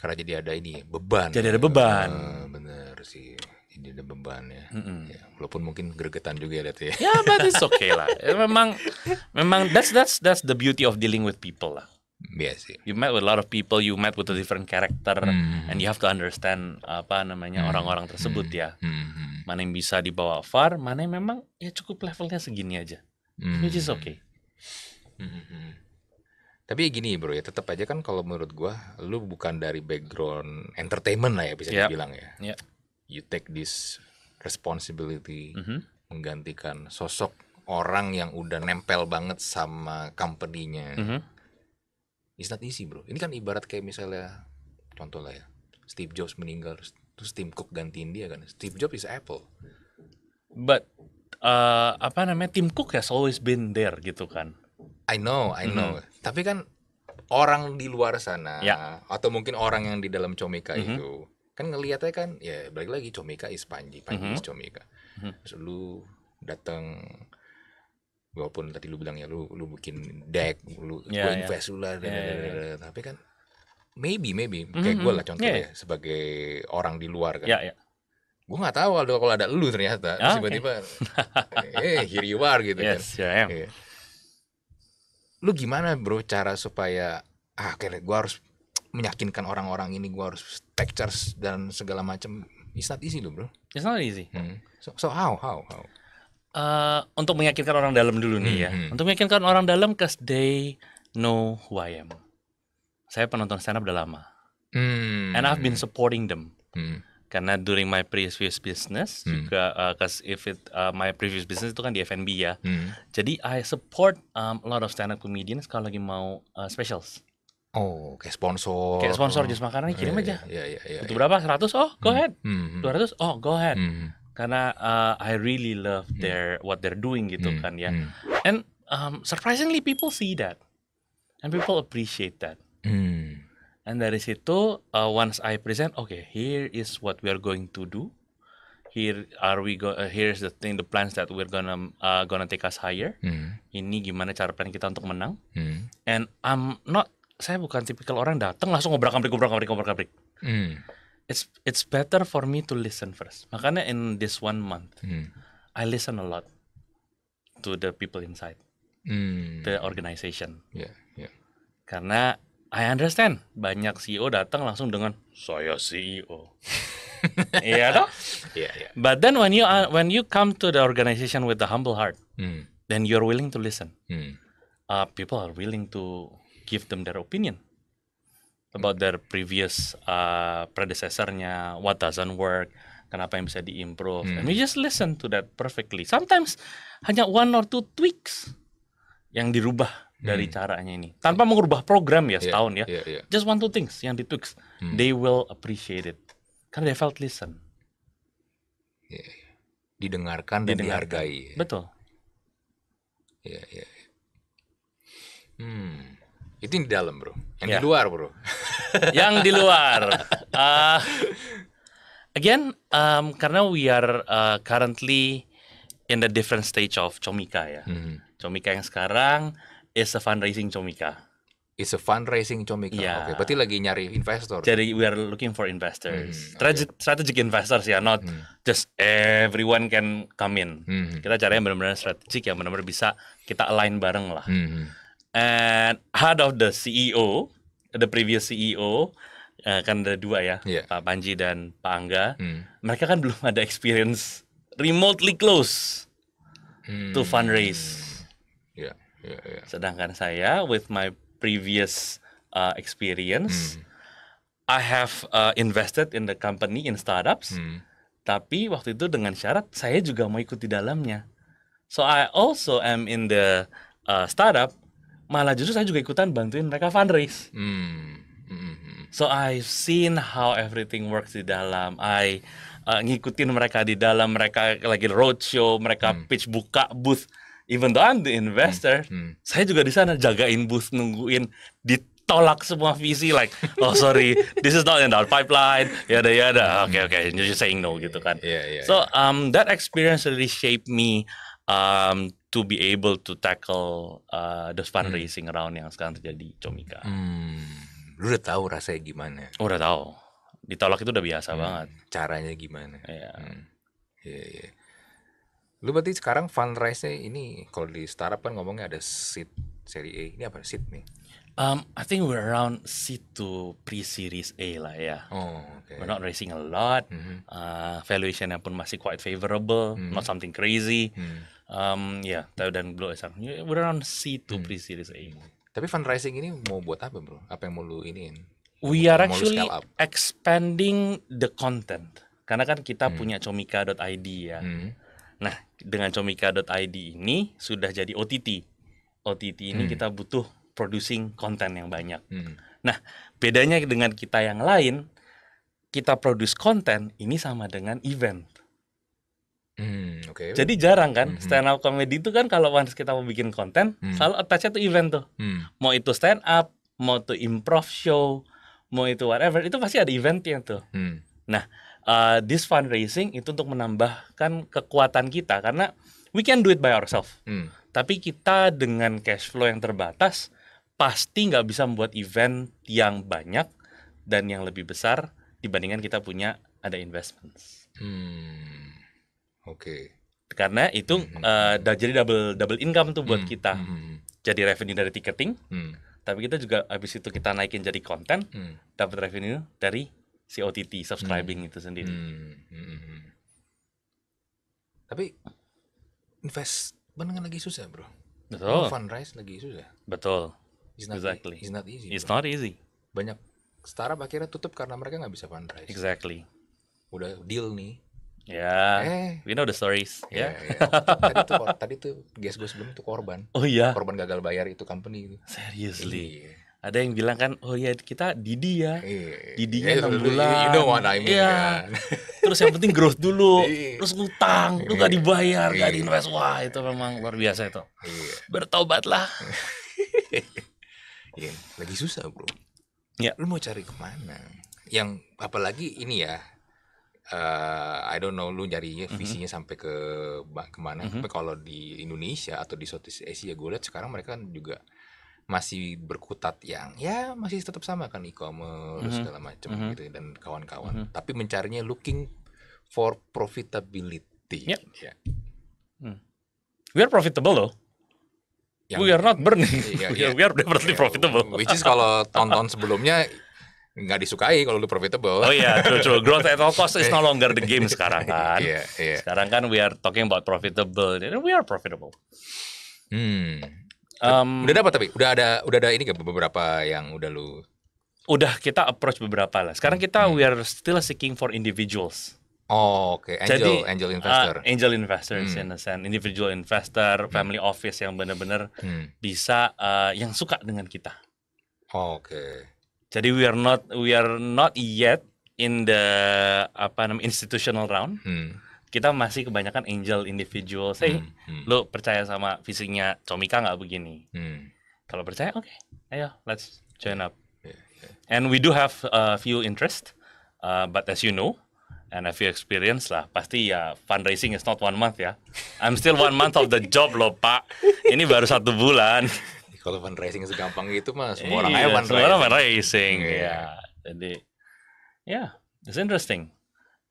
Karena jadi ada ini beban. Jadi ada beban. Uh, bener sih jadi ada beban ya. ya walaupun mungkin gregetan juga ya lihat ya. Ya, but it's okay lah. memang memang that's that's that's the beauty of dealing with people lah. Iya yeah, sih. You met with a lot of people, you met with a different character mm. and hmm. you have to understand apa namanya hmm, orang-orang mm. tersebut mm. ya. Mm. Mana yang bisa dibawa far, mana yang memang ya cukup levelnya segini aja. Mm. Which is okay. Mm -hmm. Tapi gini bro ya tetap aja kan kalau menurut gua lu bukan dari background entertainment lah ya bisa yep. dibilang ya. Yep you take this responsibility mm -hmm. menggantikan sosok orang yang udah nempel banget sama company-nya. Mm -hmm. It's not easy, Bro. Ini kan ibarat kayak misalnya contoh lah ya. Steve Jobs meninggal terus Tim Cook gantiin dia kan. Steve Jobs is Apple. But uh, apa namanya? Tim Cook has always been there gitu kan. I know, I mm-hmm. know. Mm -hmm. Tapi kan orang di luar sana yeah. atau mungkin orang yang di dalam Comika mm -hmm. itu kan ngelihatnya kan ya balik lagi Comika is Panji Panji mm -hmm. is Comika mm -hmm. Terus lu datang walaupun tadi lu bilang ya lu lu bikin deck lu yeah, gue ya. invest yeah. lu lah yeah, yeah, yeah. tapi kan maybe maybe mm -hmm. kayak mm-hmm. gue lah contohnya yeah, yeah. sebagai orang di luar kan yeah, yeah. gue nggak tahu kalau kalau ada lu ternyata ah, tiba-tiba okay. eh here you are gitu yes, kan yeah, yeah. Iya. lu gimana bro cara supaya ah akhirnya gue harus meyakinkan orang-orang ini gue harus textures dan segala macam it's not easy loh bro it's not easy hmm. so, so how how how uh, untuk meyakinkan orang dalam dulu nih ya. hmm, ya hmm. untuk meyakinkan orang dalam cause they know who I am saya penonton stand up udah lama hmm. and I've been supporting them hmm. karena during my previous business hmm. juga uh, cause if it uh, my previous business itu kan di F&B ya hmm. jadi I support um, a lot of stand up comedians kalau lagi mau uh, specials Oh, kayak sponsor. Kayak sponsor jus makanan oh, kirim yeah, aja. Iya, iya, iya. Itu iya. berapa? 100? Hmm, hmm, hmm. Oh, go ahead. Mm, -hmm. 200? Oh, go ahead. Mm. Karena uh, I really love their mm. what they're doing gitu mm, kan ya. Mm. And um, surprisingly people see that. And people appreciate that. Mm. And dari situ uh, once I present, okay, here is what we are going to do. Here are we go uh, here's the thing the plans that we're gonna uh, gonna take us higher. Mm. Ini gimana cara plan kita untuk menang. Mm. And I'm not saya bukan tipikal orang datang langsung ngobrol kambing ngobrol kambing ngobrol kambing. Mm. It's it's better for me to listen first. Makanya in this one month, mm. I listen a lot to the people inside mm. the organization. Yeah, yeah. Karena I understand banyak CEO datang langsung dengan saya CEO. Iya toh? Yeah, yeah. But then when you are, when you come to the organization with the humble heart, mm. then you're willing to listen. Mm. Uh, people are willing to give them their opinion about their previous uh, predecessornya, what doesn't work, kenapa yang bisa diimprove. Hmm. And we just listen to that perfectly. Sometimes hanya one or two tweaks yang dirubah hmm. dari caranya ini, tanpa mengubah program ya setahun yeah, ya. Yeah, yeah. Just one two things yang ditweaks, hmm. they will appreciate it. Karena they felt listen. Yeah, yeah. Didengarkan dan Didengarkan. dihargai. Betul. Ya, yeah, ya. Yeah. Hmm. Itu yang di dalam bro, yang yeah. di ya. luar bro. yang di luar. Uh, again, um, karena we are uh, currently in the different stage of Comika ya. Mm. Comika yang sekarang is a fundraising Comika. Is a fundraising Comika. Yeah. okay. berarti lagi nyari investor. Jadi we are looking for investors. Hmm, okay. Strategic investors ya, not hmm. just everyone can come in. Hmm. Kita caranya benar-benar strategik yang benar-benar bisa kita align bareng lah. Hmm and head of the CEO, the previous CEO, uh, kan ada dua ya, yeah. Pak Panji dan Pak Angga. Hmm. Mereka kan belum ada experience remotely close hmm. to fundraise. Yeah. Yeah, yeah. Sedangkan saya with my previous uh, experience, hmm. I have uh, invested in the company in startups. Hmm. Tapi waktu itu dengan syarat saya juga mau ikut di dalamnya. So I also am in the uh, startup malah justru saya juga ikutan bantuin mereka fundraise. Hmm. Mm-hmm. So I've seen how everything works di dalam. I uh, ngikutin mereka di dalam. Mereka lagi roadshow, mereka mm. pitch buka booth. Even though I'm the investor, mm Hmm. saya juga di sana jagain booth, nungguin ditolak semua visi like oh sorry this is not in our pipeline Ya ada, ya ada. oke oke, you're just saying no gitu kan yeah, yeah, so um that experience really shaped me um, to be able to tackle uh, the fundraising hmm. round yang sekarang terjadi Comika. Hmm. Lu udah tahu rasanya gimana? Oh, udah tahu. Ditolak itu udah biasa hmm. banget. Caranya gimana? Iya. Hmm. Iya, yeah. Lu berarti sekarang fundraise-nya ini kalau di startup kan ngomongnya ada seed seri A. Ini apa seed nih? Um, I think we're around seed to pre-series A lah ya. Oh, okay. We're not raising a lot. Mm -hmm. uh, valuation-nya pun masih quite favorable, mm -hmm. not something crazy. Hmm. Um, ya, yeah, dan Glow ya, SR. We're on C2 hmm. pre-series A. Tapi fundraising ini mau buat apa bro? Apa yang mau lu iniin? We are actually expanding the content. Karena kan kita hmm. punya comika.id ya. Hmm. Nah, dengan comika.id ini sudah jadi OTT. OTT ini hmm. kita butuh producing konten yang banyak. Hmm. Nah, bedanya dengan kita yang lain, kita produce konten ini sama dengan event Hmm, okay. Jadi jarang kan hmm, -hmm. stand up comedy itu kan kalau once kita mau bikin konten mm. selalu attach tuh event tuh. Mm. Mau itu stand up, mau itu improv show, mau itu whatever itu pasti ada eventnya tuh. Mm. Nah, uh, this fundraising itu untuk menambahkan kekuatan kita karena we can do it by ourselves. Mm. Tapi kita dengan cash flow yang terbatas pasti nggak bisa membuat event yang banyak dan yang lebih besar dibandingkan kita punya ada investments. Hmm. Oke. Okay. Karena itu mm -hmm. uh, jadi double double income tuh buat mm -hmm. kita. Mm -hmm. Jadi revenue dari ticketing, mm. tapi kita juga habis itu kita naikin jadi konten, mm. dapat revenue dari si OTT subscribing mm. itu sendiri. Mm -hmm. Tapi invest benar-benar lagi susah, Bro. Betul. Fundraise lagi susah. Betul. It's not e- exactly. it's not easy. It's bro. not easy. Banyak startup akhirnya tutup karena mereka nggak bisa fundraise. Exactly. Udah deal nih, Ya, eh, we know the stories. Iya, ya. Yeah, ya. tadi tuh, tadi tuh guys gue sebelum itu korban. Oh iya. Korban gagal bayar itu company. Itu. Seriously. Yeah. Ada yang bilang kan, oh yeah, kita Didi ya, Didi iya. Didinya iya, enam yeah, bulan. You know what I mean. Yeah. Kan? Ya. Terus yang penting growth dulu, terus ngutang, lu gak dibayar, gak diinvest. Wah itu memang luar biasa itu. Iya. Bertobatlah. ya, lagi susah bro. Ya. Lu mau cari kemana? Yang apalagi ini ya, uh, I don't know lu nyari mhm. visinya mm-hmm. sampai ke kemana. Mm-hmm. Tapi kalau di Indonesia atau di Southeast Asia gue lihat sekarang mereka kan juga masih berkutat yang ya masih tetap sama kan e-commerce mm-hmm. segala macam mm-hmm. gitu ya, dan kawan-kawan. Mm-hmm. Tapi mencarinya looking for profitability. Yep. Yeah. Hmm. We are profitable loh. Yang, we are not burning. Yeah, iya. yeah. we are definitely yeah, profitable. Which is kalau tonton sebelumnya nggak disukai kalau lu profitable. Oh iya, yeah, true true. Growth at all cost is no longer the game sekarang kan. yeah, yeah. Sekarang kan we are talking about profitable and we are profitable. Hmm. Um, udah dapat tapi udah ada udah ada ini gak beberapa yang udah lu udah kita approach beberapa lah. Sekarang hmm, kita hmm. we are still seeking for individuals. Oh, oke. Okay. Angel, Jadi, angel uh, investor. Uh, angel investors hmm. in a sense, individual investor, hmm. family office yang benar-benar hmm. bisa uh, yang suka dengan kita. Oh, oke. Okay. Jadi we are not we are not yet in the apa namanya institutional round. Hmm. Kita masih kebanyakan angel individual. Say, hmm. Hmm. lo percaya sama visinya Comika nggak begini? Hmm. Kalau percaya, oke, okay. ayo let's join up. And we do have a few interest, uh, but as you know, and a few experience lah. Pasti ya fundraising is not one month ya. I'm still one month of the job loh pak. Ini baru satu bulan kalau fundraising segampang itu mah semua orang iya, aja fundraising. Semua orang fundraising. Iya. iya. Jadi ya, it's interesting.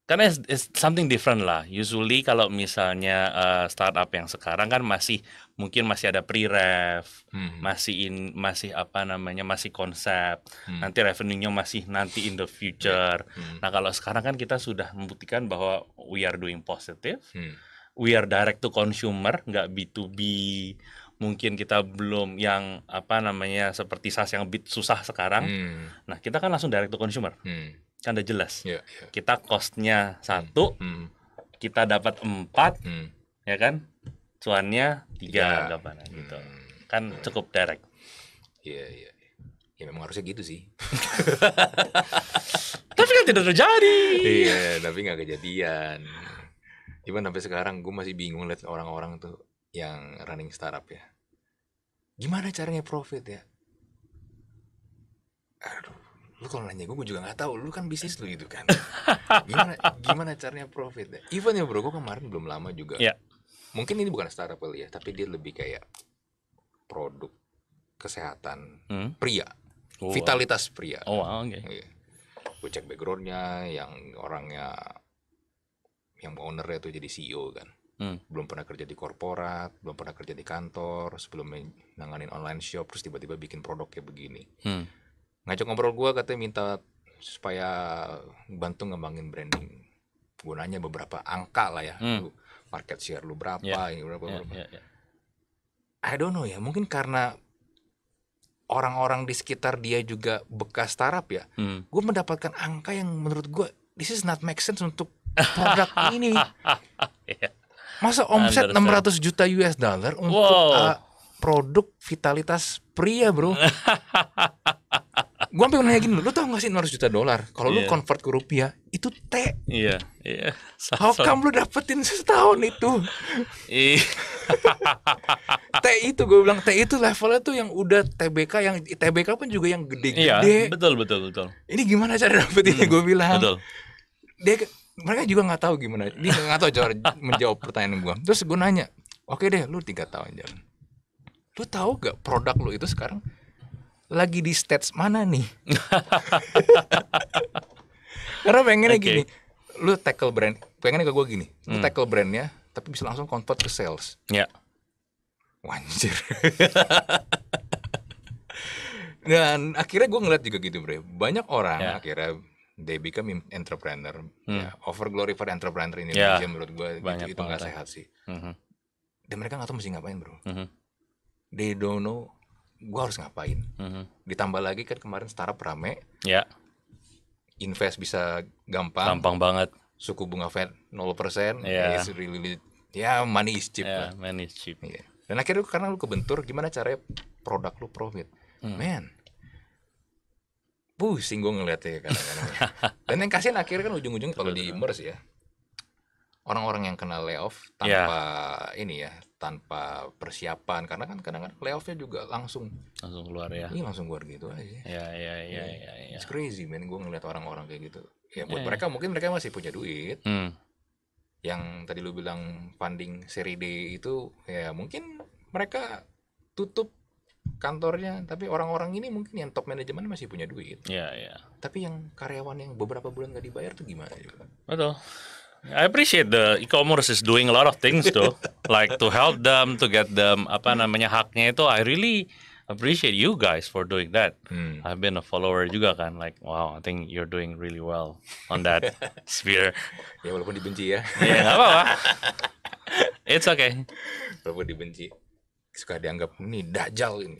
Karena it's, it's something different lah. Usually kalau misalnya uh, startup yang sekarang kan masih mungkin masih ada pre-rev, hmm. masih in masih apa namanya masih konsep. Hmm. Nanti revenue-nya masih nanti in the future. Hmm. hmm. Nah, kalau sekarang kan kita sudah membuktikan bahwa we are doing positive. Hmm. We are direct to consumer, nggak B2B mungkin kita belum yang apa namanya seperti SaaS yang bit susah sekarang. Hmm. Nah, kita kan langsung direct to consumer. Hmm. Kan udah jelas. Yeah, yeah. Kita costnya satu, hmm. hmm. kita dapat empat, hmm. ya kan? Cuannya tiga, yeah. gitu. Hmm. Kan hmm. cukup direct. Iya, yeah, iya. Yeah. Ya memang harusnya gitu sih. tapi kan tidak terjadi. Iya, tapi nggak kejadian. Cuman sampai sekarang gue masih bingung lihat orang-orang tuh yang running startup ya gimana caranya profit ya aduh lu kalau nanya gue, gue juga nggak tahu lu kan bisnis lu gitu kan gimana gimana caranya profit ya even ya bro gue kemarin belum lama juga yeah. mungkin ini bukan startup kali ya tapi dia lebih kayak produk kesehatan hmm? pria oh, vitalitas pria oh wow, oke okay. ya. gue cek backgroundnya yang orangnya yang ownernya tuh jadi CEO kan hmm. belum pernah kerja di korporat belum pernah kerja di kantor sebelum nanganin online shop terus tiba-tiba bikin produk kayak begini hmm. ngajak ngobrol gue katanya minta supaya bantu ngembangin branding gue nanya beberapa angka lah ya hmm. market share lu berapa yeah. ini berapa, yeah, berapa. Yeah, yeah. I don't know ya mungkin karena orang-orang di sekitar dia juga bekas startup ya hmm. gue mendapatkan angka yang menurut gue this is not make sense untuk produk ini ya. Masa omset Understand. 600 juta US dollar untuk wow. uh, ah, produk vitalitas pria, Bro. gua pengen nanya gini, lu tau gak sih 600 juta dolar? Kalau yeah. lu iya. convert ke rupiah, itu T. Iya, iya. How come lu dapetin setahun itu? Iya. T itu gue bilang T itu levelnya tuh yang udah TBK yang TBK pun juga yang gede-gede. Iya, betul betul betul. Ini gimana cara dapetinnya hmm, gue bilang. Betul. Dia mereka juga nggak tahu gimana dia nggak tahu cara menjawab pertanyaan gue terus gue nanya oke okay deh lu tiga tahun jalan lu tahu gak produk lu itu sekarang lagi di stage mana nih karena pengennya okay. gini lu tackle brand pengennya ke gue gini hmm. lu tackle brandnya tapi bisa langsung convert ke sales ya yeah. Wanjir dan akhirnya gue ngeliat juga gitu bre banyak orang yeah. akhirnya they become entrepreneur. Hmm. Ya, over glorified entrepreneur ini, yeah. menurut gue Banyak itu nggak sehat sih. Mm -hmm. Dan mereka nggak tahu mesti ngapain bro. Mm -hmm. They don't know gue harus ngapain. Mm -hmm. Ditambah lagi kan kemarin startup rame. Ya. Yeah. Invest bisa gampang. Gampang banget. Suku bunga Fed 0%. Yeah. really, ya yeah, money is cheap. Yeah, ya, money is cheap. Yeah. Dan akhirnya karena lu kebentur gimana caranya produk lu profit. Mm. Man, pusing gue ngeliatnya ya, kadang-kadang ya. dan yang kasihan akhirnya kan ujung-ujung kalau di immerse ya orang-orang yang kena layoff tanpa yeah. ini ya tanpa persiapan karena kan kadang-kadang layoffnya juga langsung langsung keluar ya iya langsung keluar gitu aja ya ya ya iya. ya, ya. it's crazy man gue ngeliat orang-orang kayak gitu ya buat yeah, ya. mereka yeah. mungkin mereka masih punya duit hmm. yang tadi lu bilang funding seri D itu ya mungkin mereka tutup kantornya tapi orang-orang ini mungkin yang top manajemen masih punya duit ya ya tapi yang karyawan yang beberapa bulan gak dibayar tuh gimana juga betul I appreciate the e-commerce is doing a lot of things though like to help them to get them apa namanya haknya itu I really appreciate you guys for doing that. Hmm. I've been a follower juga kan, like wow, I think you're doing really well on that sphere. Ya walaupun dibenci ya. Ya yeah, apa-apa. It's okay. Walaupun dibenci suka dianggap ini dajal ini.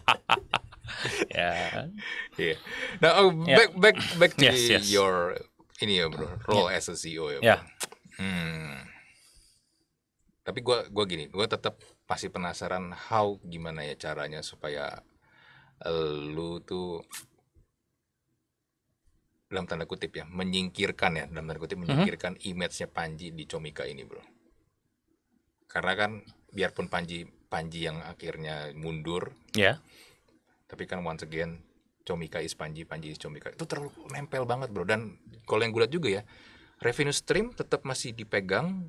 ya. Yeah. Nah, oh, ya. back yeah. back back to yes, yes. your ini ya bro, ya. role yeah. as a CEO ya. Bro. Yeah. Hmm. Tapi gua gua gini, gua tetap masih penasaran how gimana ya caranya supaya lu tuh dalam tanda kutip ya menyingkirkan ya dalam tanda kutip mm-hmm. menyingkirkan mm -hmm. image-nya Panji di Comika ini bro karena kan biarpun Panji Panji yang akhirnya mundur ya yeah. tapi kan once again Comika is Panji Panji is Comika itu terlalu nempel banget bro dan kalau yang gue juga ya revenue stream tetap masih dipegang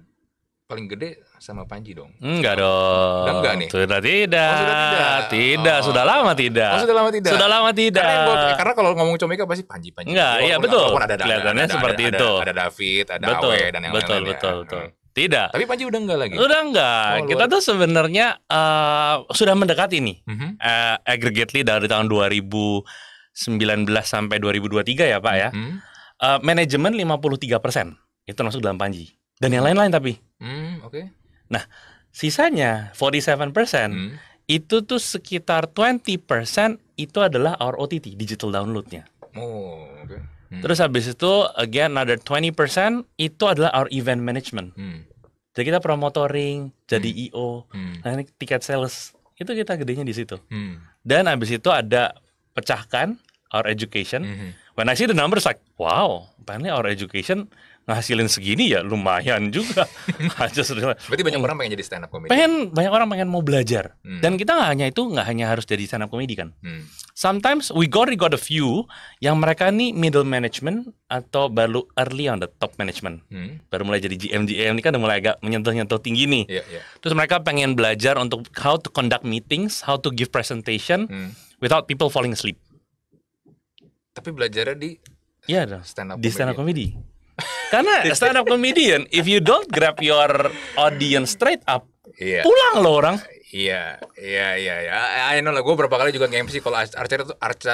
paling gede sama Panji dong. Enggak dong. enggak nih? Sudah tidak. Oh, sudah tidak. Tidak, oh. sudah lama tidak. Oh, sudah lama tidak. Sudah lama tidak. Karena, karena kalau ngomong Comika pasti Panji Panji. Enggak, iya betul. ada, Kelihatannya seperti ada, itu. Ada, ada David, ada betul, Awe dan yang lain-lain. Betul, lain betul, ya. betul. Hmm. Tidak. Tapi Panji udah enggak lagi. Udah enggak. Oh, kita tuh sebenarnya uh, sudah mendekati nih. Mm -hmm. uh, aggregately dari tahun 2019 sampai 2023 ya, Pak ya. Mm -hmm. uh, manajemen 53%. Itu masuk dalam Panji. Dan yang lain-lain tapi. Mm, oke. Okay. Nah, sisanya 47% mm. itu tuh sekitar 20% itu adalah our digital downloadnya. Oh, oke. Okay. Hmm. Terus habis itu again another 20% itu adalah our event management. Hmm. Jadi kita promotoring, jadi hmm. EO, hmm. Nah, tiket sales itu kita gedenya di situ. Hmm. Dan habis itu ada pecahkan our education. Hmm. When I see the numbers like wow, apparently our education ngasilin segini ya lumayan juga. Berarti banyak orang pengen jadi stand up comedy. Pengen banyak orang pengen mau belajar. Hmm. Dan kita nggak hanya itu nggak hanya harus jadi stand up comedy kan. Hmm. Sometimes we got we got a few yang mereka ini middle management atau baru early on the top management. Hmm. Baru mulai jadi GM GM ini kan udah mulai agak menyentuh-nyentuh tinggi nih. Yeah, yeah. Terus mereka pengen belajar untuk how to conduct meetings, how to give presentation hmm. without people falling asleep. Tapi belajarnya di Iya, stand up di stand up comedy ya? Karena stand up comedian, if you don't grab your audience straight up, yeah. pulang lo orang. Iya, iya, iya, iya. I know lah. Gue berapa kali juga nge-MC kalau acara itu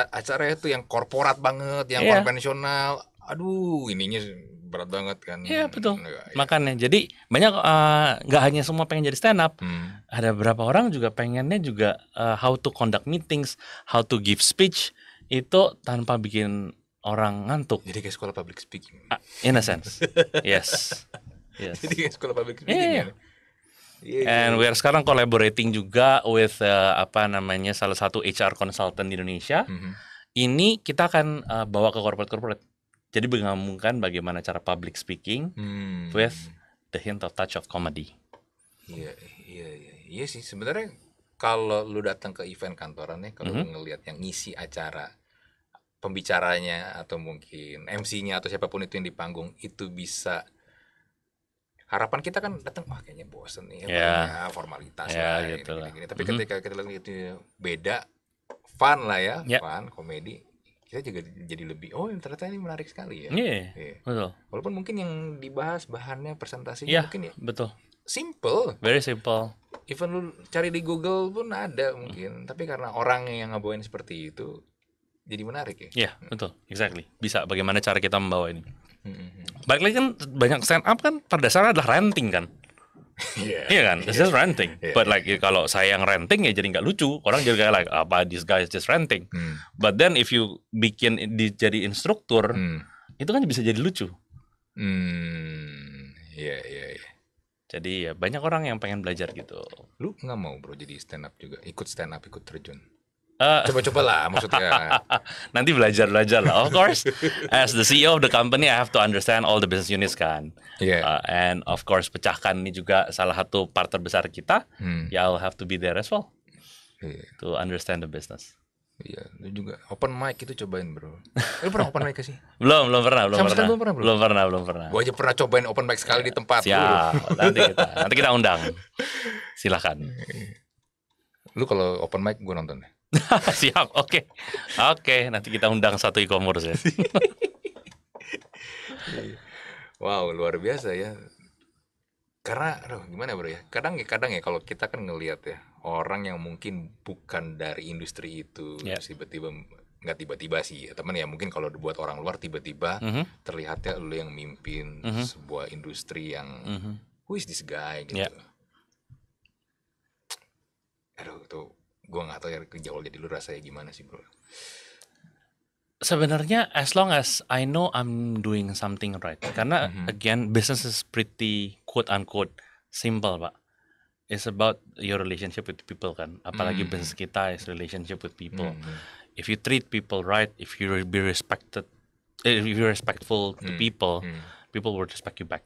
acara, itu yang korporat banget, yang yeah. konvensional. Aduh, ininya berat banget kan. Iya betul. Ya, ya. Makanya jadi banyak eh, nggak uh, hanya semua pengen jadi stand up. Hmm. Ada beberapa orang juga pengennya juga uh, how to conduct meetings, how to give speech itu tanpa bikin orang ngantuk. Jadi kayak sekolah public speaking. Ah, in a sense. yes. Yes. Jadi kayak sekolah public speaking. Yeah. Iya. Ya. Yeah, iya. And we are sekarang collaborating juga with uh, apa namanya salah satu HR consultant di Indonesia. Mm -hmm. Ini kita akan uh, bawa ke corporate-corporate. Jadi mengamukan bagaimana cara public speaking hmm. with the hint of touch of comedy. Iya, iya, iya. Iya sih sebenarnya kalau lu datang ke event kantorannya, kalau mm -hmm. ngelihat yang ngisi acara pembicaranya atau mungkin MC-nya atau siapapun itu yang di panggung itu bisa harapan kita kan datang wah kayaknya bosen nih yeah. Iya. formalitas yeah, lah gitu ini, lah. Gini, gini. tapi mm -hmm. ketika kita lihat itu beda fun lah ya yeah. fun komedi kita juga jadi lebih oh ternyata ini menarik sekali ya yeah, yeah. betul walaupun mungkin yang dibahas bahannya presentasinya yeah, mungkin ya betul simple very simple even lu cari di Google pun ada mm. mungkin mm. tapi karena orang yang ngabawain seperti itu jadi menarik ya. Iya, hmm. betul. Exactly. Bisa bagaimana cara kita membawa ini. mm kan banyak stand up kan pada dasarnya adalah ranting kan. yeah, iya kan, it's just renting. Yeah. But like kalau saya yang renting ya jadi nggak lucu. Orang jadi kayak like apa this guy is just renting. Hmm. But then if you bikin di, jadi instruktur, hmm. itu kan bisa jadi lucu. Hmm, iya yeah, iya. Yeah, yeah. Jadi ya banyak orang yang pengen belajar gitu. Lu nggak mau bro jadi stand up juga, ikut stand up, ikut terjun? Eh. Coba-coba lah maksudnya. Nanti belajar-belajar lah. Of course, as the CEO of the company, I have to understand all the business units kan. Yeah. Uh, and of course, pecahkan ini juga salah satu part terbesar kita. Hmm. Ya, I'll have to be there as well yeah. to understand the business. Iya, itu juga open mic itu cobain bro. Lu pernah open mic sih? belum, belum pernah, belum pernah. Belum pernah, belum pernah, belum pernah. Gua aja pernah cobain open mic sekali yeah. di tempat Siap, nanti kita, nanti kita undang. Silahkan. Iya. Lu kalau open mic gua nonton deh. Siap, oke. Okay. Oke, okay, nanti kita undang satu e-commerce ya. wow, luar biasa ya. Karena, aduh, gimana ya, bro ya? Kadang ya, kadang ya kalau kita kan ngelihat ya orang yang mungkin bukan dari industri itu, yeah. tiba-tiba nggak tiba-tiba sih ya teman ya mungkin kalau dibuat orang luar tiba-tiba mm -hmm. terlihatnya lu yang mimpin mm -hmm. sebuah industri yang mm -hmm. who is this guy ya. gitu yeah. aduh tuh gue gak tahu ya jauh jadi lu rasanya gimana sih bro sebenarnya as long as I know I'm doing something right karena mm -hmm. again business is pretty quote unquote simple pak it's about your relationship with people kan apalagi mm -hmm. business kita is relationship with people mm -hmm. if you treat people right if you be respected eh, if you respectful to mm -hmm. people mm -hmm. people will respect you back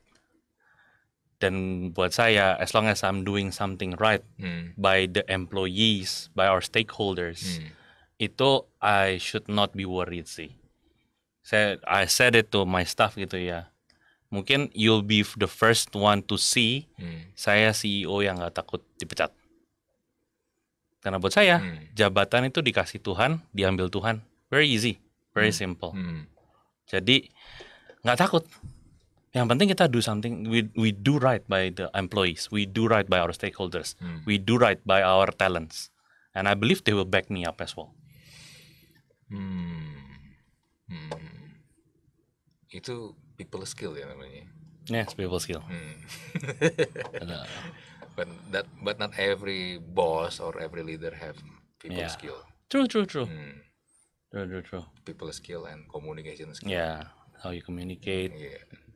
dan buat saya as long as I'm doing something right hmm. by the employees by our stakeholders hmm. itu I should not be worried sih saya I said it to my staff gitu ya mungkin you'll be the first one to see hmm. saya CEO yang nggak takut dipecat karena buat saya hmm. jabatan itu dikasih Tuhan diambil Tuhan very easy very hmm. simple hmm. jadi nggak takut yang penting kita do something we we do right by the employees, we do right by our stakeholders, hmm. we do right by our talents, and I believe they will back me up as well. Hmm. Hmm. Itu people skill ya namanya. Yes, people skill. Hmm. but, but that but not every boss or every leader have people yeah. skill. True, true, true. Hmm. True, true, true. People skill and communication skill. Yeah, how you communicate. Yeah.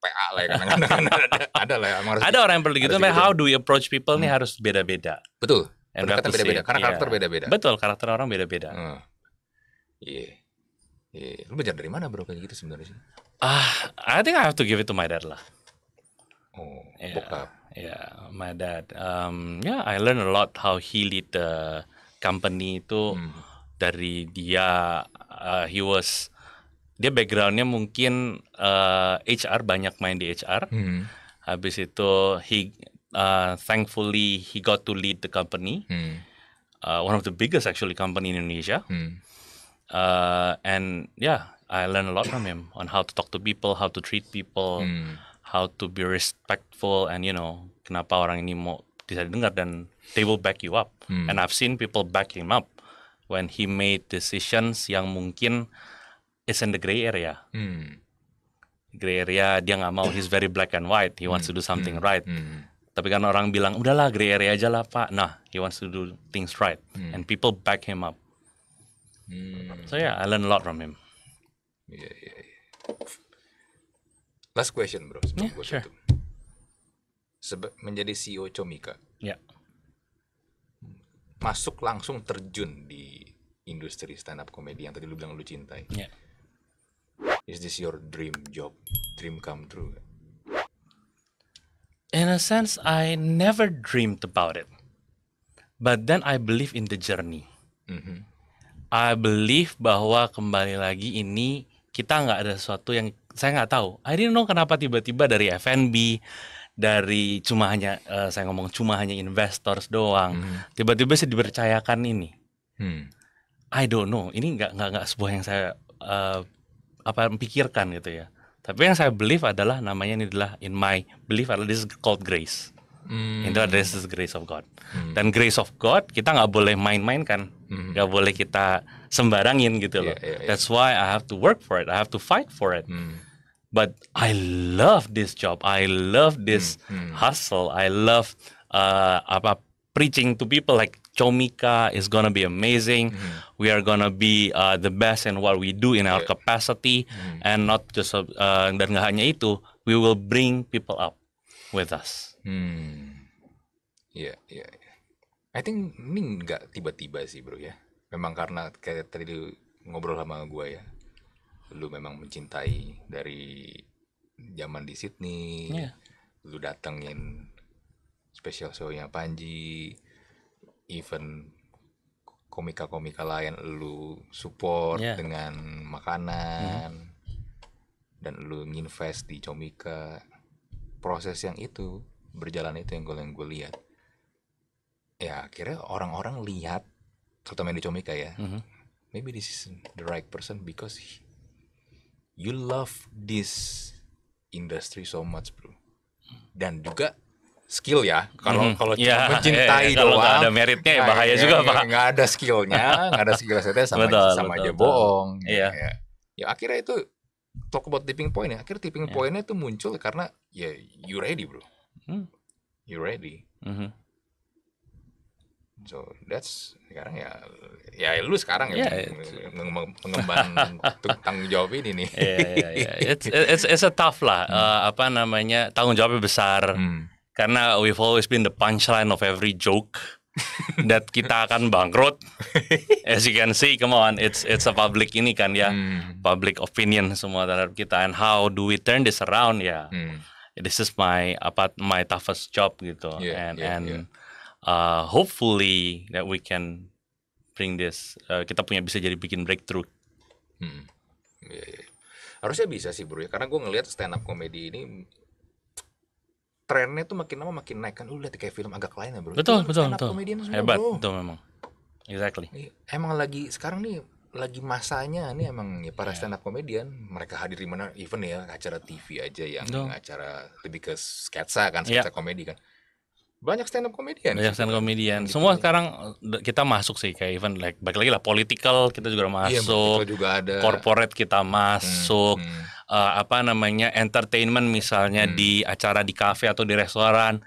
PA lah ya kadang-kadang ada, ada lah ya, harus ada orang yang perlu gitu tapi gitu. how do we approach people hmm. nih harus beda-beda betul pendekatan beda-beda karena karakter iya. beda-beda betul karakter orang beda-beda hmm. iya hmm. yeah. yeah. lu belajar dari mana bro kayak gitu sebenarnya sih ah uh, I think I have to give it to my dad lah oh yeah. bokap yeah, my dad um, yeah I learn a lot how he lead the company itu hmm. dari dia uh, he was dia backgroundnya mungkin uh, eh, HR banyak main di HR. Hmm. Habis itu he uh, thankfully he got to lead the company, hmm. uh, one of the biggest actually company in Indonesia. Hmm. Uh, and yeah, I learn a lot from him on how to talk to people, how to treat people, hmm. how to be respectful, and you know kenapa orang ini mau bisa dengar dan they will back you up. Hmm. And I've seen people back him up when he made decisions yang mungkin is in the gray area. Hmm. Gray area dia nggak mau he's very black and white. He wants hmm. to do hmm. something hmm. right. Hmm. Tapi kan orang bilang udahlah gray area aja lah pak. Nah, he wants to do things right hmm. and people back him up. Hmm. So yeah, I learn a lot from him. Yeah, yeah, yeah. Last question bro, yeah, gue sure. tutup. Sebe menjadi CEO Comika. Ya. Yeah. Masuk langsung terjun di industri stand up komedi yang tadi lu bilang lu cintai. Yeah. Is this your dream job? Dream come true? In a sense, I never dreamed about it. But then I believe in the journey. Mm -hmm. I believe bahwa kembali lagi ini kita nggak ada sesuatu yang saya nggak tahu. I didn't know kenapa tiba-tiba dari FNB, dari cuma hanya uh, saya ngomong cuma hanya investors doang, mm-hmm. tiba-tiba saya dipercayakan ini. Hmm. I don't know. Ini nggak nggak nggak sebuah yang saya uh, apa pikirkan gitu ya. Tapi yang saya believe adalah namanya ini adalah in my belief adalah this is called grace. Hmm. Itu adalah this is grace of God. Hmm. Dan grace of God kita nggak boleh main main kan hmm. nggak hmm. boleh kita sembarangin gitu loh. Yeah, yeah, yeah. That's why I have to work for it, I have to fight for it. Hmm. But I love this job, I love this Hmm. hmm. hustle, I love uh, apa preaching to people like Chomika is gonna be amazing. Mm. We are gonna be uh, the best in what we do in our capacity, mm. and not just uh, uh, dan nggak hanya itu, we will bring people up with us. Hmm, yeah, yeah, yeah. I think ini nggak tiba-tiba sih bro ya. Memang karena kayak tadi lu ngobrol sama gue ya, lu memang mencintai dari zaman di Sydney, yeah. lu datengin special show-nya Panji, event komika-komika lain lu support yeah. dengan makanan mm -hmm. dan lu nginvest di comika proses yang itu berjalan itu yang gue yang gue lihat ya akhirnya orang-orang lihat terutama di comika ya mm -hmm. maybe this is the right person because you love this industry so much bro dan juga skill ya. Kalau hmm. kalau yeah, mencintai yeah, ya. doang, kalau gak ada meritnya ya bahaya juga ya, ya, pak. Nggak ada skillnya, nggak ada skill setnya sama betul, sama betul, aja betul. bohong. Yeah. Iya. Ya. ya akhirnya itu talk about tipping point ya. Akhirnya tipping yeah. pointnya itu muncul karena ya you ready bro, hmm. you ready. Mm-hmm. So that's sekarang ya ya lu sekarang ya yeah, ya, mengemban tanggung jawab ini nih. Yeah, yeah, yeah. It's, it's it's a tough lah. Hmm. Uh, apa namanya tanggung jawabnya besar. Hmm karena we've always been the punchline of every joke that kita akan bangkrut. As you can see, come on, it's it's a public ini kan ya, hmm. public opinion semua terhadap kita. And how do we turn this around? Ya, yeah. hmm. this is my apa my toughest job gitu. Yeah, and yeah, and yeah. Uh, hopefully that we can bring this. Uh, kita punya bisa jadi bikin breakthrough. Hmm. Yeah, yeah. Harusnya bisa sih bro ya, karena gue ngelihat stand up comedy ini trennya tuh makin lama makin naik kan lu lihat kayak film agak lain ya bro betul betul betul betul semua, hebat bro. betul memang exactly iya, emang lagi sekarang nih lagi masanya nih emang ya para yeah. stand up comedian mereka hadir di mana event ya acara TV aja yang no. acara lebih ke sketsa kan iya. sketsa yeah. komedi kan banyak stand up comedian banyak stand up comedian gitu. semua sekarang kita masuk sih kayak event like balik lagi lah political kita juga iya, masuk iya, juga ada corporate kita masuk hmm, hmm. Uh, apa namanya entertainment misalnya hmm. di acara di kafe atau di restoran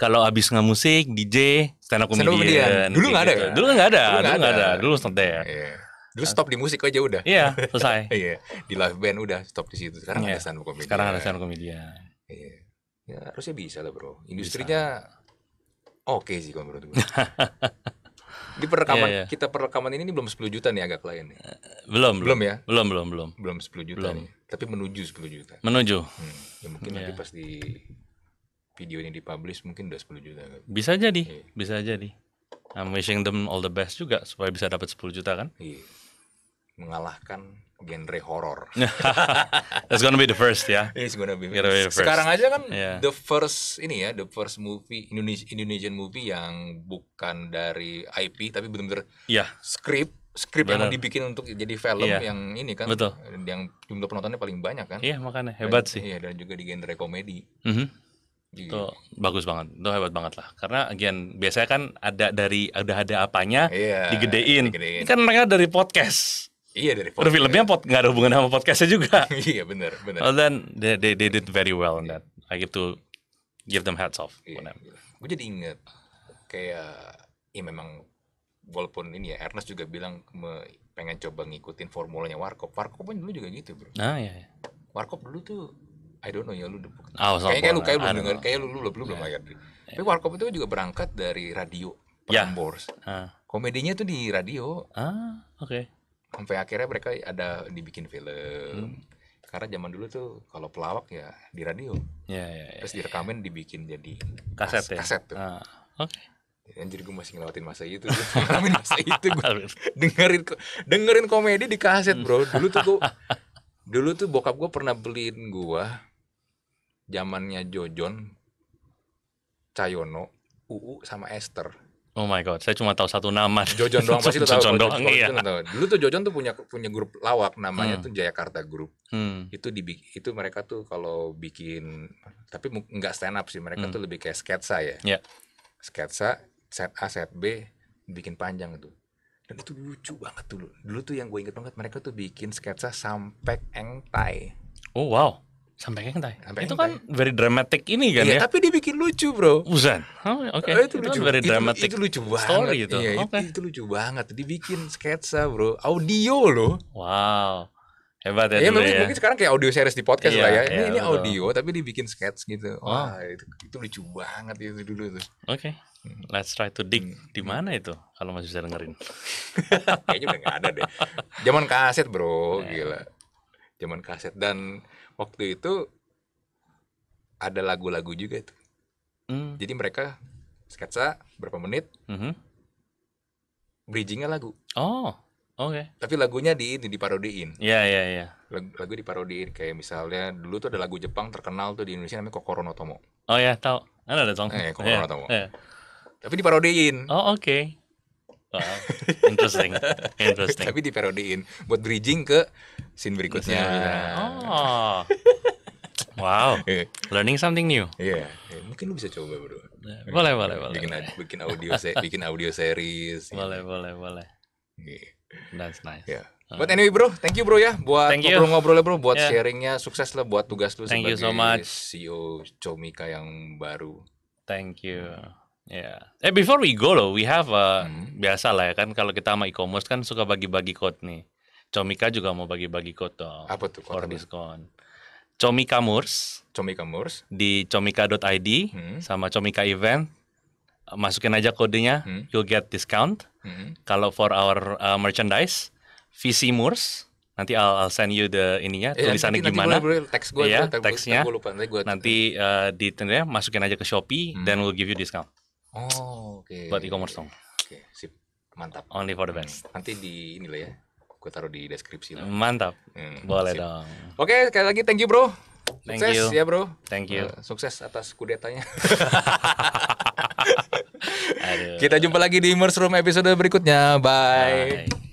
kalau abis nggak musik, DJ stand up comedian dulu nggak ada gitu. ya? dulu nggak ada dulu nggak ada. ada dulu stop there yeah. dulu stop di musik aja udah iya yeah, selesai iya yeah. di live band udah stop di situ sekarang yeah. ada stand up comedian sekarang ada stand up comedian yeah. ya harusnya bisa lah bro industrinya bisa oke okay sih kalau menurut gue. Di perekaman yeah, yeah. kita perekaman ini, ini belum 10 juta nih agak lain nih. Eh, belum, belum ya? Belum, belum, belum. Belum sepuluh juta belum. nih. Tapi menuju 10 juta. Menuju. Hmm. Ya mungkin yeah. nanti iya. pas di video ini dipublish mungkin udah 10 juta Bisa jadi, yeah. bisa jadi. I'm wishing them all the best juga supaya bisa dapat 10 juta kan? Iya. Yeah. Mengalahkan genre horror. That's gonna be the first ya. Yeah? It's gonna be, gonna be the first. Sekarang aja kan yeah. the first ini ya, the first movie Indonesia Indonesian movie yang bukan dari IP tapi benar-benar yeah. script skrip yang dibikin untuk jadi film yeah. yang ini kan Betul. yang jumlah penontonnya paling banyak kan iya yeah, makanya hebat dan, sih iya dan juga di genre komedi mm -hmm. Itu iya. bagus banget, itu hebat banget lah. Karena again biasanya kan ada dari ada ada apanya yeah, digedein. digedein. Ini kan mereka dari podcast Iya dari podcast. Filmnya pot nggak ada hubungan sama podcastnya juga. iya benar benar. Well, then they, they, they did very well on that. I give to give them hats off. Iya, iya. Gue jadi inget kayak ya memang walaupun ini ya Ernest juga bilang me, pengen coba ngikutin formulanya Warkop. Warkop pun kan dulu juga gitu bro. Nah iya. iya. Warkop dulu tuh I don't know ya lu udah oh, so kayak kayak lu kayak belum dengar kayak lu lu belum belum yeah. yeah. Iya. Tapi Warkop itu juga berangkat dari radio ya. Prambors. Yeah. Uh. Komedinya tuh di radio. Ah, oke sampai akhirnya mereka ada dibikin film. Hmm. Karena zaman dulu tuh kalau pelawak ya di radio. Ya, ya, ya, Terus ya. direkamin dibikin jadi kaset kas, ya. Kaset tuh. Ah, Oke. Okay. Anjir gue masih ngelawatin masa itu ngelawatin masa itu gue dengerin, dengerin komedi di kaset bro hmm. Dulu tuh gue Dulu tuh bokap gue pernah beliin gue zamannya Jojon Cayono UU sama Esther Oh my god, saya cuma tahu satu nama. Jojon doang pasti tahu. Jojon doang, iya. Dulu tuh Jojon tuh punya punya grup lawak namanya hmm. tuh Jayakarta Group. Hmm. Itu di itu mereka tuh kalau bikin tapi nggak stand up sih, mereka hmm. tuh lebih kayak sketsa ya. Yeah. Sketsa set A, set B bikin panjang tuh. Dan itu lucu banget dulu. Dulu tuh yang gue inget banget mereka tuh bikin sketsa sampai engtai. Oh wow. Sampai Hentai. Sampai itu kan very dramatic ini kan iya, ya. tapi dia bikin lucu, Bro. Busan. Oh, oke. Okay. itu, itu lucu. very dramatic. Itu, itu lucu banget. Story itu. Iya, okay. itu, itu lucu banget. Dibikin sketsa, Bro. Audio loh. Wow. Hebat ya. Iya, mungkin, ya. mungkin sekarang kayak audio series di podcast iya, lah ya. Iya, ini iya, ini betul. audio tapi dibikin sketch gitu. Wah, wow. itu, itu lucu banget ya itu dulu tuh. Oke. Okay. Hmm. Let's try to dig. Hmm. Di mana itu? Kalau masih bisa dengerin. Kayaknya udah gak ada deh. Zaman kaset, Bro. Nah. Gila zaman kaset dan waktu itu ada lagu-lagu juga itu mm. jadi mereka sketsa berapa menit mm -hmm. bridgingnya lagu oh oke okay. tapi lagunya di ini diparodiin ya yeah, ya yeah, ya yeah. lagu, lagu diparodiin kayak misalnya dulu tuh ada lagu Jepang terkenal tuh di Indonesia namanya Kokoro no Tomo oh ya tahu kan ada ada dong eh, Kokoro yeah, no Tomo yeah. tapi diparodiin oh oke okay. Wow. Interesting. Interesting. Tapi diparodiin buat bridging ke scene berikutnya. Oh. wow. Iya. Learning something new. Iya. Yeah. Mungkin lu bisa coba bro. Boleh, boleh, boleh. Bikin, boleh. bikin audio bikin audio series. Boleh, boleh, boleh. Yeah. That's nice. Yeah. Iya. But anyway bro, thank you bro ya buat ngobrol ya bro, buat yeah. sharingnya, sukses lah buat tugas lu thank sebagai you so much. CEO Comika yang baru. Thank you. Ya. Yeah. Eh before we go loh, we have uh, hmm. biasa lah ya kan kalau kita sama e-commerce kan suka bagi-bagi code nih. Comika juga mau bagi-bagi code dong. Apa tuh? For diskon. Comika Murs. Comika Murs. Di comika.id hmm. sama Comika Event. Masukin aja kodenya, hmm. you'll get discount. Hmm. Kalau for our uh, merchandise, VC Murs nanti I'll, I'll send you the ininya eh, tulisannya nanti, gimana nanti boleh, teks gue, iya, yeah, teksnya gua lupa, nanti, gua nanti uh, di tentunya masukin aja ke Shopee hmm. dan we'll give you discount Oh, oke. Okay. Buat e-commerce dong. Oke, okay, sip. Mantap. Only for the best. Nanti di ini lah ya. Gue taruh di deskripsi lah. Mantap. Hmm, Boleh sip. dong. Oke, okay, sekali lagi thank you, Bro. Thank sukses you. ya, Bro. Thank you. Uh, sukses atas kudetanya. Kita jumpa lagi di Immerse Room episode berikutnya. Bye. Bye.